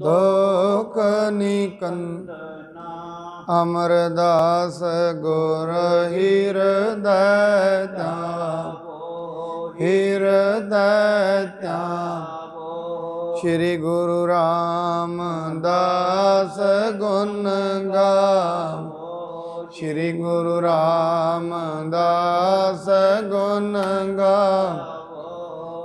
ਦੋਖ ਨਿਕੰਦ ਅਮਰਦਾਸ ਗੁਰ ਹਿਰਦੈ ਧਿਆਵੋ ਹਿਰਦੈ ਧਿਆਵੋ ਸ੍ਰੀ ਗੁਰੂ ਰਾਮਦਾਸ ਗੁਣ ਗਾਵੋ ਸ੍ਰੀ ਗੁਰੂ ਰਾਮਦਾਸ ਗੁਣ ਗਾਵੋ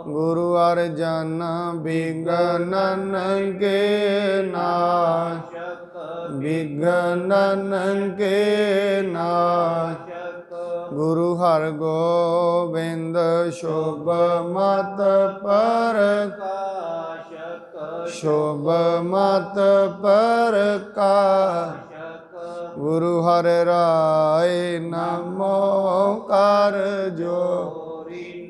ਗੁਰੂ ਅਰਜਨ ਬਿਗਨਨ ਕੇ ਨਾਸ਼ਤ ਬਿਗਨਨ ਕੇ ਨਾਸ਼ਤ ਗੁਰੂ ਹਰ ਗੋਬਿੰਦ ਸ਼ੋਭ ਮਤ ਪਰਕਾਸ਼ਕ ਸ਼ੋਭ ਮਤ ਪਰਕਾਸ਼ਤ ਗੁਰੂ ਹਰਿ ਰਾਏ ਨਮੋ ਕਰ ਜੋ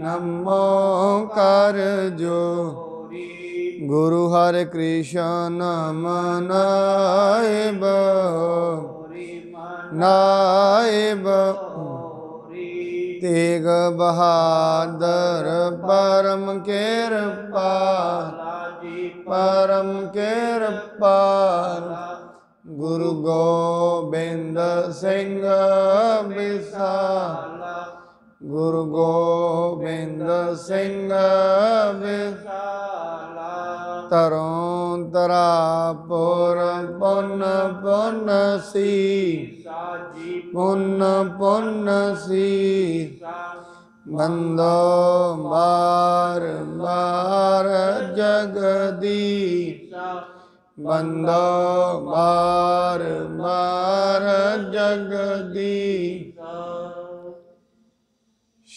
ਨਮੋ ਕਰ ਜੋਰੀ ਗੁਰੂ ਹਰਿ ਕ੍ਰਿਸ਼ਨ ਮਨਾਇਬ ਨਾਇਬ ਤੇਗ ਬਹਾਦਰ ਪਰਮ ਕਿਰਪਾ ਪਰਮ ਕਿਰਪਾ ਗੁਰੂ ਗੋਬਿੰਦ ਸਿੰਘ ਵਿਸਾਲਾ ਗੁਰੂ ਗੋਬਿੰਦ ਸਿੰਘ ਵਿਸਾਲਾ ਤਰੋਂ ਤਰਾਪੁਰ ਪੁੰਨ ਪੁੰਨ ਸੀ ਸਾਜੀ ਪੁੰਨ ਪੁੰਨ ਸੀ ਬੰਦੋ ਬਾਰ ਬਾਰ ਜਗਦੀ ਬੰਦੋ ਬਾਰ ਬਾਰ ਜਗਦੀ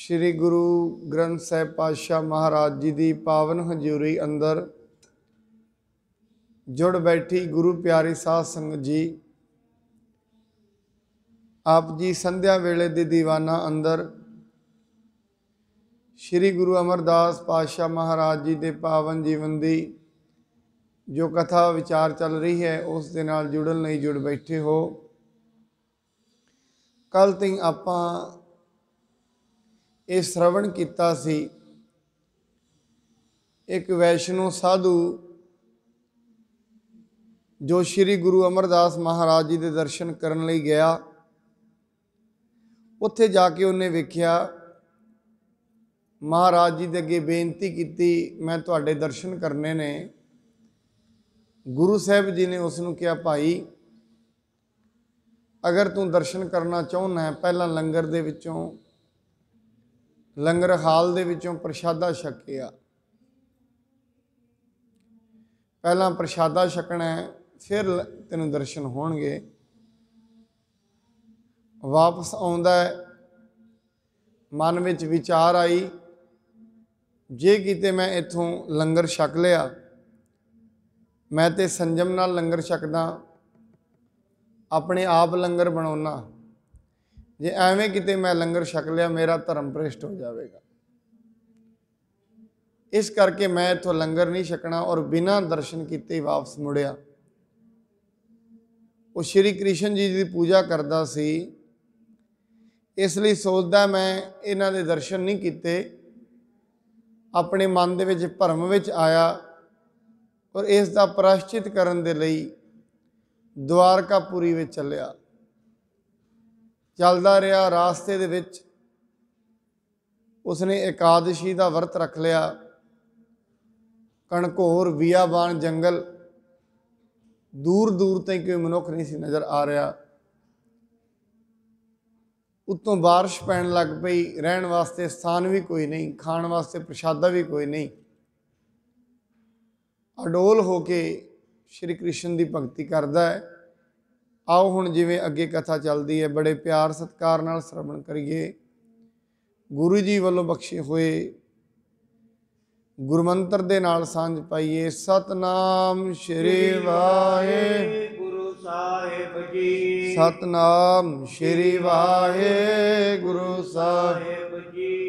ਸ੍ਰੀ ਗੁਰੂ ਗ੍ਰੰਥ ਸਾਹਿਬ ਪਾਤਸ਼ਾਹ ਮਹਾਰਾਜ ਜੀ ਦੀ ਪਾਵਨ ਹਜ਼ੂਰੀ ਅੰਦਰ ਜੁੜ ਬੈਠੀ ਗੁਰੂ ਪਿਆਰੀ ਸਾਧ ਸੰਗਤ ਜੀ ਆਪ ਜੀ ਸੰਧਿਆ ਵੇਲੇ ਦੇ ਦੀਵਾਨਾ ਅੰਦਰ ਸ੍ਰੀ ਗੁਰੂ ਅਮਰਦਾਸ ਪਾਤਸ਼ਾਹ ਮਹਾਰਾਜ ਜੀ ਦੇ ਪਾਵਨ ਜੀਵਨ ਦੀ ਜੋ ਕਥਾ ਵਿਚਾਰ ਚੱਲ ਰਹੀ ਹੈ ਉਸ ਦੇ ਨਾਲ ਜੁੜਨ ਲਈ ਜੁੜ ਬੈਠੇ ਹੋ ਕੱਲ ਤੱਕ ਆਪਾਂ ਇਹ ਸ਼ਰਵਣ ਕੀਤਾ ਸੀ ਇੱਕ ਵੈਸ਼ਨੂ ਸਾਧੂ ਜੋ ਸ੍ਰੀ ਗੁਰੂ ਅਮਰਦਾਸ ਮਹਾਰਾਜ ਜੀ ਦੇ ਦਰਸ਼ਨ ਕਰਨ ਲਈ ਗਿਆ ਉੱਥੇ ਜਾ ਕੇ ਉਹਨੇ ਵੇਖਿਆ ਮਹਾਰਾਜ ਜੀ ਦੇ ਅੱਗੇ ਬੇਨਤੀ ਕੀਤੀ ਮੈਂ ਤੁਹਾਡੇ ਦਰਸ਼ਨ ਕਰਨੇ ਨੇ ਗੁਰੂ ਸਾਹਿਬ ਜੀ ਨੇ ਉਸ ਨੂੰ ਕਿਹਾ ਭਾਈ ਅਗਰ ਤੂੰ ਦਰਸ਼ਨ ਕਰਨਾ ਚਾਹੁੰਦਾ ਹੈ ਪਹਿਲਾਂ ਲੰਗਰ ਦੇ ਵਿੱਚੋਂ ਲੰਗਰ ਹਾਲ ਦੇ ਵਿੱਚੋਂ ਪ੍ਰਸ਼ਾਦਾ ਛਕਿਆ ਪਹਿਲਾਂ ਪ੍ਰਸ਼ਾਦਾ ਛਕਣਾ ਹੈ ਫਿਰ ਤੈਨੂੰ ਦਰਸ਼ਨ ਹੋਣਗੇ ਵਾਪਸ ਆਉਂਦਾ ਮਨ ਵਿੱਚ ਵਿਚਾਰ ਆਈ ਜੇ ਕਿਤੇ ਮੈਂ ਇੱਥੋਂ ਲੰਗਰ ਛਕ ਲਿਆ ਮੈਂ ਤੇ ਸੰਜਮ ਨਾਲ ਲੰਗਰ ਛਕਦਾ ਆਪਣੇ ਆਪ ਲੰਗਰ ਬਣਾਉਣਾ ਜੇ ਐਵੇਂ ਕਿਤੇ ਮੈਂ ਲੰਗਰ ਛਕ ਲਿਆ ਮੇਰਾ ਧਰਮ ਭ੍ਰਿਸ਼ਟ ਹੋ ਜਾਵੇਗਾ ਇਸ ਕਰਕੇ ਮੈਂ ਇਥੋਂ ਲੰਗਰ ਨਹੀਂ ਛਕਣਾ ਔਰ ਬਿਨਾਂ ਦਰਸ਼ਨ ਕੀਤੇ ਵਾਪਸ ਮੁੜਿਆ ਉਹ ਸ਼੍ਰੀ ਕ੍ਰਿਸ਼ਨ ਜੀ ਦੀ ਪੂਜਾ ਕਰਦਾ ਸੀ ਇਸ ਲਈ ਸੋਚਦਾ ਮੈਂ ਇਹਨਾਂ ਦੇ ਦਰਸ਼ਨ ਨਹੀਂ ਕੀਤੇ ਆਪਣੇ ਮਨ ਦੇ ਵਿੱਚ ਭਰਮ ਵਿੱਚ ਆਇਆ ਔਰ ਇਸ ਦਾ ਪ੍ਰਾਸ਼ਚਿਤ ਕਰਨ ਦੇ ਲਈ ਦਵਾਰਕਾਪੁਰੀ ਵਿੱਚ ਚੱਲਿਆ ਚੱਲਦਾ ਰਿਹਾ ਰਾਸਤੇ ਦੇ ਵਿੱਚ ਉਸਨੇ ਇਕਾदशी ਦਾ ਵਰਤ ਰੱਖ ਲਿਆ ਕਣਕੋਰ ਵਿਆਬਾਨ ਜੰਗਲ ਦੂਰ ਦੂਰ ਤੱਕ ਕੋਈ ਮਨੁੱਖ ਨਹੀਂ ਸੀ ਨਜ਼ਰ ਆ ਰਿਹਾ ਉਤੋਂ بارش ਪੈਣ ਲੱਗ ਪਈ ਰਹਿਣ ਵਾਸਤੇ ਸਥਾਨ ਵੀ ਕੋਈ ਨਹੀਂ ਖਾਣ ਵਾਸਤੇ ਪ੍ਰਸ਼ਾਦਾ ਵੀ ਕੋਈ ਨਹੀਂ ਅਡੋਲ ਹੋ ਕੇ ਸ਼੍ਰੀ ਕ੍ਰਿਸ਼ਨ ਦੀ ਭਗਤੀ ਕਰਦਾ ਹੈ ਆਓ ਹੁਣ ਜਿਵੇਂ ਅੱਗੇ ਕਥਾ ਚੱਲਦੀ ਹੈ ਬੜੇ ਪਿਆਰ ਸਤਕਾਰ ਨਾਲ ਸ਼ਰਵਣ ਕਰੀਏ ਗੁਰੂ ਜੀ ਵੱਲੋਂ ਬਖਸ਼ੇ ਹੋਏ ਗੁਰਮੰਤਰ ਦੇ ਨਾਲ ਸਾਂਝ ਪਾਈਏ ਸਤਨਾਮ ਸ਼੍ਰੀ ਵਾਹਿਗੁਰੂ ਸਾਹਿਬ ਜੀ ਸਤਨਾਮ ਸ਼੍ਰੀ ਵਾਹਿਗੁਰੂ ਸਾਹਿਬ ਜੀ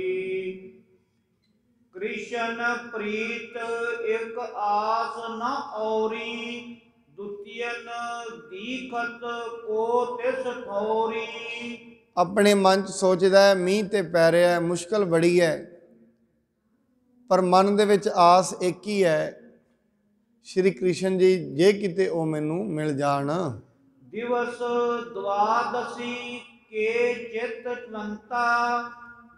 ਕ੍ਰਿਸ਼ਨ ਪ੍ਰੀਤ ਇੱਕ ਆਸ ਨਾ ਔਰੀ ਦੁਤੀਨ ਦੀਖਤ ਕੋ ਤਿਸ ਥੋਰੀ ਆਪਣੇ ਮਨ ਚ ਸੋਚਦਾ ਮੀਂਹ ਤੇ ਪੈ ਰਿਹਾ ਹੈ ਮੁਸ਼ਕਲ ਬੜੀ ਹੈ ਪਰ ਮਨ ਦੇ ਵਿੱਚ ਆਸ ਇੱਕ ਹੀ ਹੈ ਸ਼੍ਰੀ ਕ੍ਰਿਸ਼ਨ ਜੀ ਜੇ ਕਿਤੇ ਉਹ ਮੈਨੂੰ ਮਿਲ ਜਾਣ ਦਿਵਸ ਦਵਾਦਸੀ ਕੇ ਚਿਤ ਚਵੰਤਾ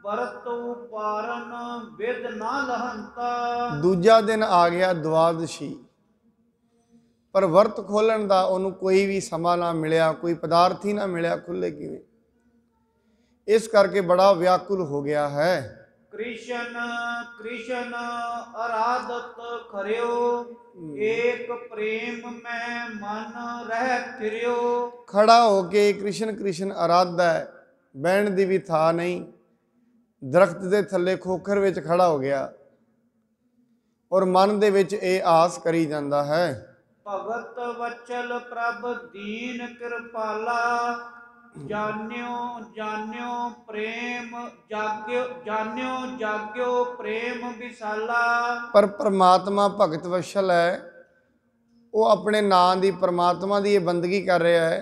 ਵਰਤੂ ਪਾਰਨ ਵਿਦ ਨਾ ਲਹੰਤਾ ਦੂਜਾ ਦਿਨ ਆ ਗਿਆ ਦਵਾਦਸ਼ੀ ਪਰ ਵਰਤ ਖੋਲਣ ਦਾ ਉਹਨੂੰ ਕੋਈ ਵੀ ਸਮਾਂ ਨਾ ਮਿਲਿਆ ਕੋਈ ਪਦਾਰਥ ਹੀ ਨਾ ਮਿਲਿਆ ਖੁੱਲੇ ਕਿਵੇਂ ਇਸ ਕਰਕੇ ਬੜਾ ਵਿਆਕੁਲ ਹੋ ਗਿਆ ਹੈ ਕ੍ਰਿਸ਼ਨ ਕ੍ਰਿਸ਼ਨ ਅਰਾਧਤ ਖਰਿਓ ਏਕ ਪ੍ਰੇਮ ਮੈਂ ਮਨ ਰਹਿ ਫਿਰਿਓ ਖੜਾ ਹੋ ਕੇ ਕ੍ਰਿਸ਼ਨ ਕ੍ਰਿਸ਼ਨ ਅਰਾਧਾ ਹੈ ਬਹਿਣ ਦੀ ਵੀ ਥਾਂ ਨਹੀਂ ਦਰਖਤ ਦੇ ਥੱਲੇ ਖੋਖਰ ਵਿੱਚ ਖੜਾ ਹੋ ਗਿਆ ਔਰ ਮਨ ਦੇ ਵਿੱਚ ਇਹ ਆਸ ਕਰੀ ਜਾਂਦਾ ਹੈ ਭਗਤ ਵਚਲ ਪ੍ਰਭ ਦੀਨ ਕਿਰਪਾਲਾ ਜਾਣਿਓ ਜਾਣਿਓ ਪ੍ਰੇਮ ਜਾਗਿਓ ਜਾਣਿਓ ਜਾਗਿਓ ਪ੍ਰੇਮ ਵਿਸਾਲਾ ਪਰ ਪ੍ਰਮਾਤਮਾ ਭਗਤ ਵਸ਼ਲ ਹੈ ਉਹ ਆਪਣੇ ਨਾਮ ਦੀ ਪ੍ਰਮਾਤਮਾ ਦੀ ਇਹ ਬੰਦਗੀ ਕਰ ਰਿਹਾ ਹੈ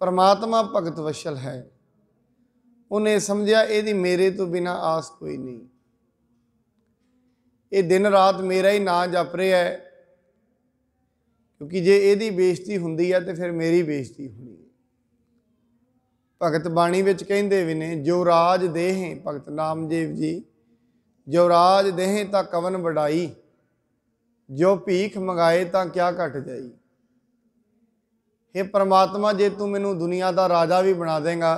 ਪ੍ਰਮਾਤਮਾ ਭਗਤ ਵਸ਼ਲ ਹੈ ਉਹਨੇ ਸਮਝਿਆ ਇਹਦੀ ਮੇਰੇ ਤੋਂ ਬਿਨਾ ਆਸ ਕੋਈ ਨਹੀਂ ਇਹ ਦਿਨ ਰਾਤ ਮੇਰਾ ਹੀ ਨਾਮ ਜਪ ਰਿਹਾ ਹੈ ਕਿਉਂਕਿ ਜੇ ਇਹਦੀ ਬੇਇੱਜ਼ਤੀ ਹੁੰਦੀ ਆ ਤੇ ਫਿਰ ਮੇਰੀ ਬੇਇੱਜ਼ਤੀ ਹੋਣੀ ਹੈ ਭਗਤ ਬਾਣੀ ਵਿੱਚ ਕਹਿੰਦੇ ਵੀ ਨੇ ਜੋ ਰਾਜ ਦੇਹੇ ਭਗਤ ਨਾਮਦੇਵ ਜੀ ਜੋ ਰਾਜ ਦੇਹੇ ਤਾਂ ਕਵਨ ਵਡਾਈ ਜੋ ਭੀਖ ਮੰਗਾਏ ਤਾਂ ਕਿਆ ਘਟ ਜਾਈ हे ਪ੍ਰਮਾਤਮਾ ਜੇ ਤੂੰ ਮੈਨੂੰ ਦੁਨੀਆ ਦਾ ਰਾਜਾ ਵੀ ਬਣਾ ਦੇਗਾ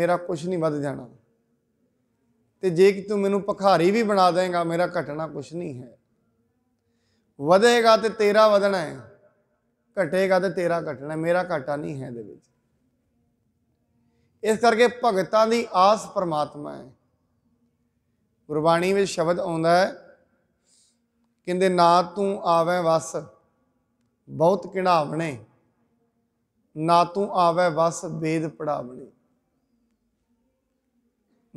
ਮੇਰਾ ਕੁਝ ਨਹੀਂ ਵੱਧ ਜਾਣਾ ਤੇ ਜੇ ਕਿ ਤੂੰ ਮੈਨੂੰ ਭਖਾਰੀ ਵੀ ਬਣਾ ਦੇਗਾ ਮੇਰਾ ਘਟਣਾ ਕੁਝ ਨਹੀਂ ਹੈ ਵਧੇਗਾ ਤੇ ਤੇਰਾ ਵਧਣਾ ਹੈ ਘਟੇਗਾ ਤੇ ਤੇਰਾ ਘਟਣਾ ਮੇਰਾ ਘਾਟਾ ਨਹੀਂ ਹੈ ਦੇ ਵਿੱਚ ਇਸ ਕਰਕੇ ਭਗਤਾਂ ਦੀ ਆਸ ਪਰਮਾਤਮਾ ਹੈ ਗੁਰਬਾਣੀ ਵਿੱਚ ਸ਼ਬਦ ਆਉਂਦਾ ਹੈ ਕਹਿੰਦੇ ਨਾ ਤੂੰ ਆਵੇਂ ਵਸ ਬਹੁਤ ਕਿਣਾਵਣੇ ਨਾ ਤੂੰ ਆਵੇ ਵਸ ਵੇਦ ਪੜਾਵਣੇ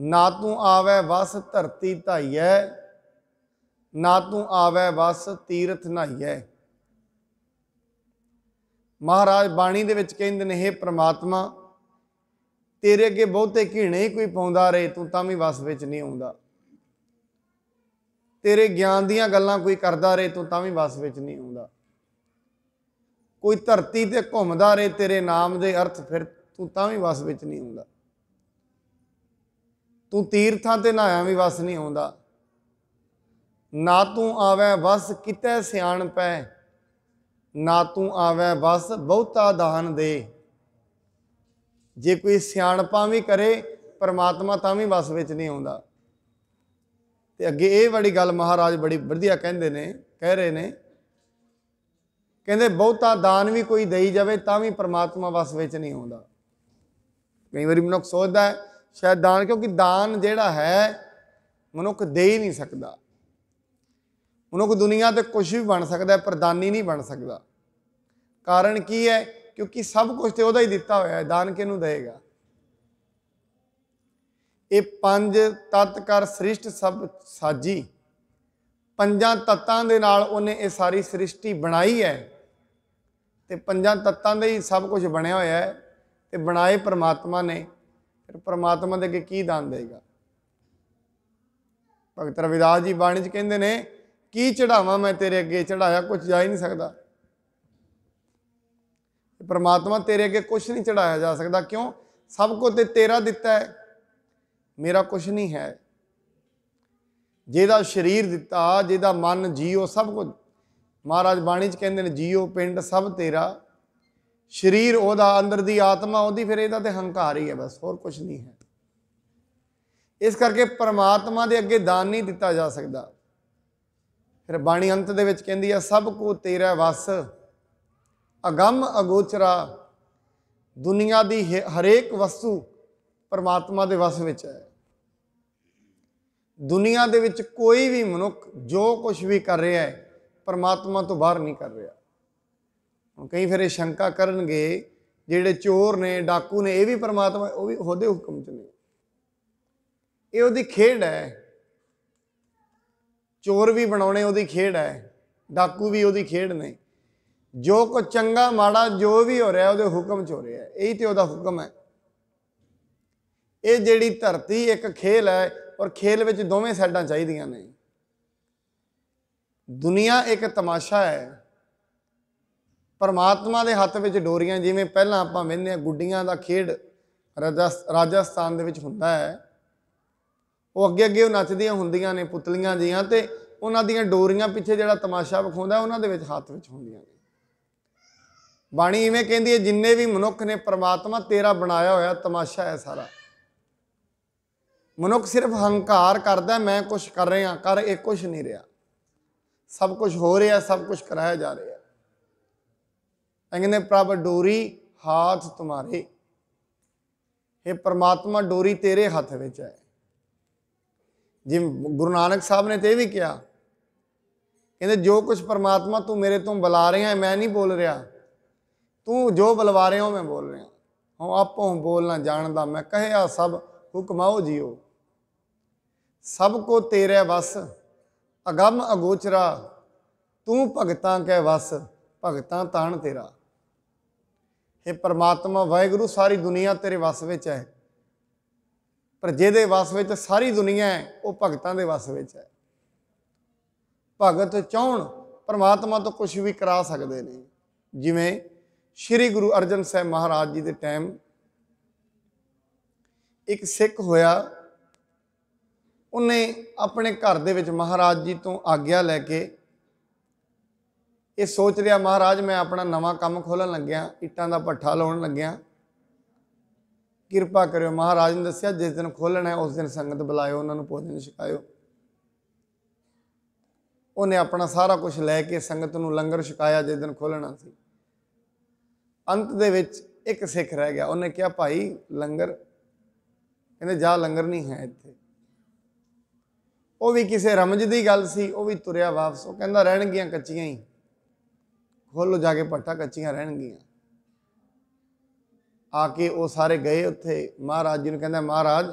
ਨਾ ਤੂੰ ਆਵੇ ਵਸ ਧਰਤੀ ਧਾਈਐ ਨਾ ਤੂੰ ਆਵੇ ਵਸ ਤੀਰਥ ਨਾਈਏ ਮਹਾਰਾਜ ਬਾਣੀ ਦੇ ਵਿੱਚ ਕਹਿੰਦੇ ਨੇ हे ਪ੍ਰਮਾਤਮਾ ਤੇਰੇ ਅੱਗੇ ਬਹੁਤੇ ਘਿਣੇ ਕੋਈ ਪਾਉਂਦਾ ਰਹੇ ਤੂੰ ਤਾਂ ਵੀ ਵਸ ਵਿੱਚ ਨਹੀਂ ਆਉਂਦਾ ਤੇਰੇ ਗਿਆਨ ਦੀਆਂ ਗੱਲਾਂ ਕੋਈ ਕਰਦਾ ਰਹੇ ਤੂੰ ਤਾਂ ਵੀ ਵਸ ਵਿੱਚ ਨਹੀਂ ਆਉਂਦਾ ਕੋਈ ਧਰਤੀ ਤੇ ਘੁੰਮਦਾ ਰਹੇ ਤੇਰੇ ਨਾਮ ਦੇ ਅਰਥ ਫਿਰ ਤੂੰ ਤਾਂ ਵੀ ਵਸ ਵਿੱਚ ਨਹੀਂ ਆਉਂਦਾ ਤੂੰ ਤੀਰਥਾਂ ਤੇ ਨਹਾਇਆ ਵੀ ਵਸ ਨਹੀਂ ਆਉਂਦਾ ਨਾ ਤੂੰ ਆਵੇਂ ਵਸ ਕਿਤੇ ਸਿਆਣ ਪੈ ਨਾ ਤੂੰ ਆਵੇਂ ਬਸ ਬਹੁਤਾ ਦਾਨ ਦੇ ਜੇ ਕੋਈ ਸਿਆਣਪਾਂ ਵੀ ਕਰੇ ਪਰਮਾਤਮਾ ਤਾਂ ਵੀ ਵਸ ਵਿੱਚ ਨਹੀਂ ਆਉਂਦਾ ਤੇ ਅੱਗੇ ਇਹ ਬੜੀ ਗੱਲ ਮਹਾਰਾਜ ਬੜੀ ਵਧੀਆ ਕਹਿੰਦੇ ਨੇ ਕਹਿ ਰਹੇ ਨੇ ਕਹਿੰਦੇ ਬਹੁਤਾ ਦਾਨ ਵੀ ਕੋਈ ਦੇਈ ਜਾਵੇ ਤਾਂ ਵੀ ਪਰਮਾਤਮਾ ਵਸ ਵਿੱਚ ਨਹੀਂ ਆਉਂਦਾ ਕਈ ਵਾਰੀ ਮਨੁੱਖ ਸੋਚਦਾ ਹੈ ਸ਼ਾਇਦ ਦਾਨ ਕਿਉਂਕਿ ਦਾਨ ਜਿਹੜਾ ਹੈ ਮਨੁੱਖ ਦੇ ਹੀ ਨਹੀਂ ਸਕਦਾ ਉਹਨਾਂ ਕੋ ਦੁਨੀਆ ਤੇ ਕੁਝ ਵੀ ਬਣ ਸਕਦਾ ਪ੍ਰਦਾਨੀ ਨਹੀਂ ਬਣ ਸਕਦਾ ਕਾਰਨ ਕੀ ਹੈ ਕਿਉਂਕਿ ਸਭ ਕੁਝ ਤੇ ਉਹਦਾ ਹੀ ਦਿੱਤਾ ਹੋਇਆ ਹੈ ਦਾਨ ਕਿਹਨੂੰ ਦੇਗਾ ਇਹ ਪੰਜ ਤਤ ਕਰ ਸ੍ਰਿਸ਼ਟ ਸਭ ਸਾਜੀ ਪੰਜਾਂ ਤਤਾਂ ਦੇ ਨਾਲ ਉਹਨੇ ਇਹ ਸਾਰੀ ਸ੍ਰਿਸ਼ਟੀ ਬਣਾਈ ਹੈ ਤੇ ਪੰਜਾਂ ਤਤਾਂ ਦੇ ਹੀ ਸਭ ਕੁਝ ਬਣਿਆ ਹੋਇਆ ਹੈ ਤੇ ਬਣਾਏ ਪ੍ਰਮਾਤਮਾ ਨੇ ਫਿਰ ਪ੍ਰਮਾਤਮਾ ਦੇ ਅੱਗੇ ਕੀ ਦਾਨ ਦੇਗਾ ਭਗਤ ਰਵਿਦਾਸ ਜੀ ਬਾਣੀ 'ਚ ਕਹਿੰਦੇ ਨੇ ਕੀ ਚੜਾਵਾਂ ਮੈਂ ਤੇਰੇ ਅੱਗੇ ਚੜਾਇਆ ਕੁਝ ਜਾ ਹੀ ਨਹੀਂ ਸਕਦਾ ਪਰਮਾਤਮਾ ਤੇਰੇ ਅੱਗੇ ਕੁਝ ਨਹੀਂ ਚੜਾਇਆ ਜਾ ਸਕਦਾ ਕਿਉਂ ਸਭ ਕੁਝ ਤੇ ਤੇਰਾ ਦਿੱਤਾ ਹੈ ਮੇਰਾ ਕੁਝ ਨਹੀਂ ਹੈ ਜਿਹਦਾ ਸਰੀਰ ਦਿੱਤਾ ਜਿਹਦਾ ਮਨ ਜੀਉ ਸਭ ਕੁਝ ਮਹਾਰਾਜ ਬਾਣੀ ਚ ਕਹਿੰਦੇ ਨੇ ਜੀਉ ਪਿੰਡ ਸਭ ਤੇਰਾ ਸਰੀਰ ਉਹਦਾ ਅੰਦਰ ਦੀ ਆਤਮਾ ਉਹਦੀ ਫਿਰ ਇਹਦਾ ਤੇ ਹੰਕਾਰ ਹੀ ਹੈ ਬਸ ਹੋਰ ਕੁਝ ਨਹੀਂ ਹੈ ਇਸ ਕਰਕੇ ਪਰਮਾਤਮਾ ਦੇ ਅੱਗੇ ਦਾਨ ਨਹੀਂ ਦਿੱਤਾ ਜਾ ਸਕਦਾ ਫਿਰ ਬਾਣੀ ਅੰਤ ਦੇ ਵਿੱਚ ਕਹਿੰਦੀ ਆ ਸਭ ਕੋ ਤੇਰਾ ਵਸ ਅਗੰਮ ਅਗੋਚਰਾ ਦੁਨੀਆ ਦੀ ਹਰੇਕ ਵਸਤੂ ਪਰਮਾਤਮਾ ਦੇ ਵਸ ਵਿੱਚ ਹੈ ਦੁਨੀਆ ਦੇ ਵਿੱਚ ਕੋਈ ਵੀ ਮਨੁੱਖ ਜੋ ਕੁਝ ਵੀ ਕਰ ਰਿਹਾ ਹੈ ਪਰਮਾਤਮਾ ਤੋਂ ਬਾਹਰ ਨਹੀਂ ਕਰ ਰਿਹਾ ਹੁਣ ਕਈ ਫਿਰ ਇਹ ਸ਼ੰਕਾ ਕਰਨਗੇ ਜਿਹੜੇ ਚੋਰ ਨੇ ਡਾਕੂ ਨੇ ਇਹ ਵੀ ਪਰਮਾਤਮਾ ਉਹ ਵੀ ਉਹਦੇ ਹੁਕਮ 'ਚ ਨੇ ਇਹ ਉਹਦੀ ਖੇਡ ਹੈ ਚੋਰ ਵੀ ਬਣਾਉਣੇ ਉਹਦੀ ਖੇਡ ਹੈ ਡਾਕੂ ਵੀ ਉਹਦੀ ਖੇਡ ਨਹੀਂ ਜੋ ਕੋ ਚੰਗਾ ਮਾੜਾ ਜੋ ਵੀ ਹੋ ਰਿਹਾ ਉਹਦੇ ਹੁਕਮ ਚ ਹੋ ਰਿਹਾ ਇਹੀ ਤੇ ਉਹਦਾ ਹੁਕਮ ਹੈ ਇਹ ਜਿਹੜੀ ਧਰਤੀ ਇੱਕ ਖੇਲ ਹੈ ਔਰ ਖੇਲ ਵਿੱਚ ਦੋਵੇਂ ਸਾਈਡਾਂ ਚਾਹੀਦੀਆਂ ਨੇ ਦੁਨੀਆ ਇੱਕ ਤਮਾਸ਼ਾ ਹੈ ਪਰਮਾਤਮਾ ਦੇ ਹੱਥ ਵਿੱਚ ਡੋਰੀਆਂ ਜਿਵੇਂ ਪਹਿਲਾਂ ਆਪਾਂ ਵੇਖਨੇ ਆ ਗੁੱਡੀਆਂ ਦਾ ਖੇਡ ਰਾਜਸਥਾਨ ਦੇ ਵਿੱਚ ਹੁੰਦਾ ਹੈ ਉਹ ਅੱਗੇ ਅੱਗੇ ਉਹ ਨੱਚਦੀਆਂ ਹੁੰਦੀਆਂ ਨੇ ਪੁਤਲੀਆਂ ਜੀਆਂ ਤੇ ਉਹਨਾਂ ਦੀਆਂ ਡੋਰੀਆਂ ਪਿੱਛੇ ਜਿਹੜਾ ਤਮਾਸ਼ਾ ਵਿਖਾਉਂਦਾ ਉਹਨਾਂ ਦੇ ਵਿੱਚ ਹੱਥ ਵਿੱਚ ਹੁੰਦੀਆਂ ਨੇ ਬਾਣੀ ਇਵੇਂ ਕਹਿੰਦੀ ਹੈ ਜਿੰਨੇ ਵੀ ਮਨੁੱਖ ਨੇ ਪ੍ਰਮਾਤਮਾ ਤੇਰਾ ਬਣਾਇਆ ਹੋਇਆ ਤਮਾਸ਼ਾ ਹੈ ਸਾਰਾ ਮਨੁੱਖ ਸਿਰਫ ਹੰਕਾਰ ਕਰਦਾ ਮੈਂ ਕੁਝ ਕਰ ਰਿਹਾ ਕਰ ਇਹ ਕੁਝ ਨਹੀਂ ਰਿਹਾ ਸਭ ਕੁਝ ਹੋ ਰਿਹਾ ਸਭ ਕੁਝ ਕਰਾਇਆ ਜਾ ਰਿਹਾ ਅੰਗਨੇ ਪ੍ਰਭ ਡੋਰੀ ਹੱਥ ਤੁਹਾਰੇ ਇਹ ਪ੍ਰਮਾਤਮਾ ਡੋਰੀ ਤੇਰੇ ਹੱਥ ਵਿੱਚ ਹੈ ਜਿਵੇਂ ਗੁਰੂ ਨਾਨਕ ਸਾਹਿਬ ਨੇ ਤੇ ਇਹ ਵੀ ਕਿਹਾ ਕਹਿੰਦੇ ਜੋ ਕੁਝ ਪਰਮਾਤਮਾ ਤੂੰ ਮੇਰੇ ਤੋਂ ਬੁਲਾ ਰਿਹਾ ਮੈਂ ਨਹੀਂ ਬੋਲ ਰਿਹਾ ਤੂੰ ਜੋ ਬੁਲਵਾ ਰਿਹਾ ਮੈਂ ਬੋਲ ਰਿਹਾ ਹਾਂ ਆਪੋਂ ਬੋਲਣਾ ਜਾਣਦਾ ਮੈਂ ਕਹਿਆ ਸਭ ਹੁਕਮਾਉ ਜਿਓ ਸਭ ਕੋ ਤੇਰੇ ਵਸ ਅਗੰਮ ਅਗੋਚਰਾ ਤੂੰ ਭਗਤਾਂ ਕੈ ਵਸ ਭਗਤਾਂ ਤਾਣ ਤੇਰਾ ਇਹ ਪਰਮਾਤਮਾ ਵਾਹਿਗੁਰੂ ਸਾਰੀ ਦੁਨੀਆ ਤੇਰੇ ਵਸ ਵਿੱਚ ਹੈ ਪਰ ਜਿਹਦੇ ਵਸ ਵਿੱਚ ਸਾਰੀ ਦੁਨੀਆ ਹੈ ਉਹ ਭਗਤਾਂ ਦੇ ਵਸ ਵਿੱਚ ਹੈ ਭਗਤ ਚਾਹਣ ਪਰਮਾਤਮਾ ਤੋਂ ਕੁਝ ਵੀ ਕਰਾ ਸਕਦੇ ਨੇ ਜਿਵੇਂ ਸ੍ਰੀ ਗੁਰੂ ਅਰਜਨ ਸਾਹਿਬ ਮਹਾਰਾਜ ਜੀ ਦੇ ਟਾਈਮ ਇੱਕ ਸਿੱਖ ਹੋਇਆ ਉਹਨੇ ਆਪਣੇ ਘਰ ਦੇ ਵਿੱਚ ਮਹਾਰਾਜ ਜੀ ਤੋਂ ਆਗਿਆ ਲੈ ਕੇ ਇਹ ਸੋਚ ਰਿਹਾ ਮਹਾਰਾਜ ਮੈਂ ਆਪਣਾ ਨਵਾਂ ਕੰਮ ਖੋਲਣ ਲੱਗਿਆ ਇੱਟਾਂ ਦਾ ਭੱਠਾ ਲਾਉਣ ਲੱਗਿਆ ਕਿਰਪਾ ਕਰਿਓ ਮਹਾਰਾਜ ਨੇ ਦੱਸਿਆ ਜਿਸ ਦਿਨ ਖੋਲਣਾ ਹੈ ਉਸ ਦਿਨ ਸੰਗਤ ਬੁਲਾਇਓ ਉਹਨਾਂ ਨੂੰ ਭੋਜਨ ਛਕਾਇਓ ਉਹਨੇ ਆਪਣਾ ਸਾਰਾ ਕੁਝ ਲੈ ਕੇ ਸੰਗਤ ਨੂੰ ਲੰਗਰ ਛਕਾਇਆ ਜਿਸ ਦਿਨ ਖੋਲਣਾ ਸੀ ਅੰਤ ਦੇ ਵਿੱਚ ਇੱਕ ਸਿੱਖ ਰਹਿ ਗਿਆ ਉਹਨੇ ਕਿਹਾ ਭਾਈ ਲੰਗਰ ਕਹਿੰਦੇ ਜਾ ਲੰਗਰ ਨਹੀਂ ਹੈ ਇੱਥੇ ਉਹ ਵੀ ਕਿਸੇ ਰਮਜ ਦੀ ਗੱਲ ਸੀ ਉਹ ਵੀ ਤੁਰਿਆ ਵਾਪਸ ਉਹ ਕਹਿੰਦਾ ਰਹਿਣਗੀਆਂ ਕੱਚੀਆਂ ਹੀ ਖੋਲੋ ਜਾ ਕੇ ਪੱਟਾ ਕੱਚੀਆਂ ਰਹਿਣਗੀਆਂ ਆ ਕੇ ਉਹ ਸਾਰੇ ਗਏ ਉੱਥੇ ਮਹਾਰਾਜ ਜੀ ਨੂੰ ਕਹਿੰਦਾ ਮਹਾਰਾਜ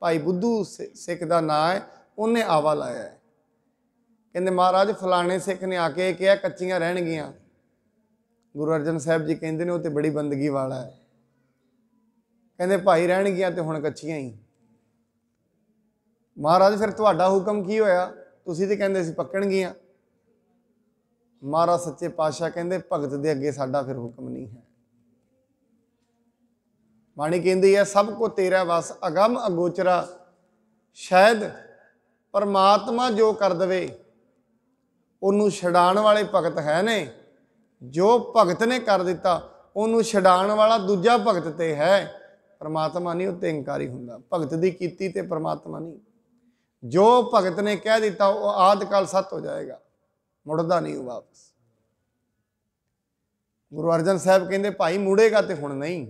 ਭਾਈ ਬੁੱਧੂ ਸਿੱਖ ਦਾ ਨਾਂ ਹੈ ਉਹਨੇ ਆਵਾ ਲਾਇਆ ਕਹਿੰਦੇ ਮਹਾਰਾਜ ਫਲਾਣੇ ਸਿੱਖ ਨੇ ਆ ਕੇ ਕਿਹਾ ਕੱਚੀਆਂ ਰਹਿਣਗੀਆਂ ਗੁਰੂ ਅਰਜਨ ਸਾਹਿਬ ਜੀ ਕਹਿੰਦੇ ਨੇ ਉਹ ਤੇ ਬੜੀ ਬੰਦਗੀ ਵਾਲਾ ਹੈ ਕਹਿੰਦੇ ਭਾਈ ਰਹਿਣਗੀਆਂ ਤੇ ਹੁਣ ਕੱਚੀਆਂ ਹੀ ਮਹਾਰਾਜ ਫਿਰ ਤੁਹਾਡਾ ਹੁਕਮ ਕੀ ਹੋਇਆ ਤੁਸੀਂ ਤੇ ਕਹਿੰਦੇ ਸੀ ਪੱਕਣਗੀਆਂ ਮਹਾਰਾਜ ਸੱਚੇ ਪਾਤਸ਼ਾਹ ਕਹਿੰਦੇ ਭਗਤ ਦੇ ਅੱਗੇ ਸਾਡਾ ਫਿਰ ਹੁਕਮ ਨਹੀਂ ਹੈ ਬਾਣੀ ਕਹਿੰਦੀ ਹੈ ਸਭ ਕੋ ਤੇਰਾ ਵਸ ਅਗੰਮ ਅਗੋਚਰਾ ਸ਼ਾਇਦ ਪਰਮਾਤਮਾ ਜੋ ਕਰ ਦਵੇ ਉਹਨੂੰ ਛਡਾਣ ਵਾਲੇ ਭਗਤ ਹੈ ਨੇ ਜੋ ਭਗਤ ਨੇ ਕਰ ਦਿੱਤਾ ਉਹਨੂੰ ਛਡਾਣ ਵਾਲਾ ਦੂਜਾ ਭਗਤ ਤੇ ਹੈ ਪਰਮਾਤਮਾ ਨਹੀਂ ਉਹ ਇਨਕਾਰੀ ਹੁੰਦਾ ਭਗਤ ਦੀ ਕੀਤੀ ਤੇ ਪਰਮਾਤਮਾ ਨਹੀਂ ਜੋ ਭਗਤ ਨੇ ਕਹਿ ਦਿੱਤਾ ਉਹ ਆਦਕਾਲ ਸਤ ਹੋ ਜਾਏਗਾ ਮੁੜਦਾ ਨਹੀਂ ਉਹ ਵਾਪਸ ਗੁਰੂ ਅਰਜਨ ਸਾਹਿਬ ਕਹਿੰਦੇ ਭਾਈ ਮੁੜੇਗਾ ਤੇ ਹੁਣ ਨਹੀਂ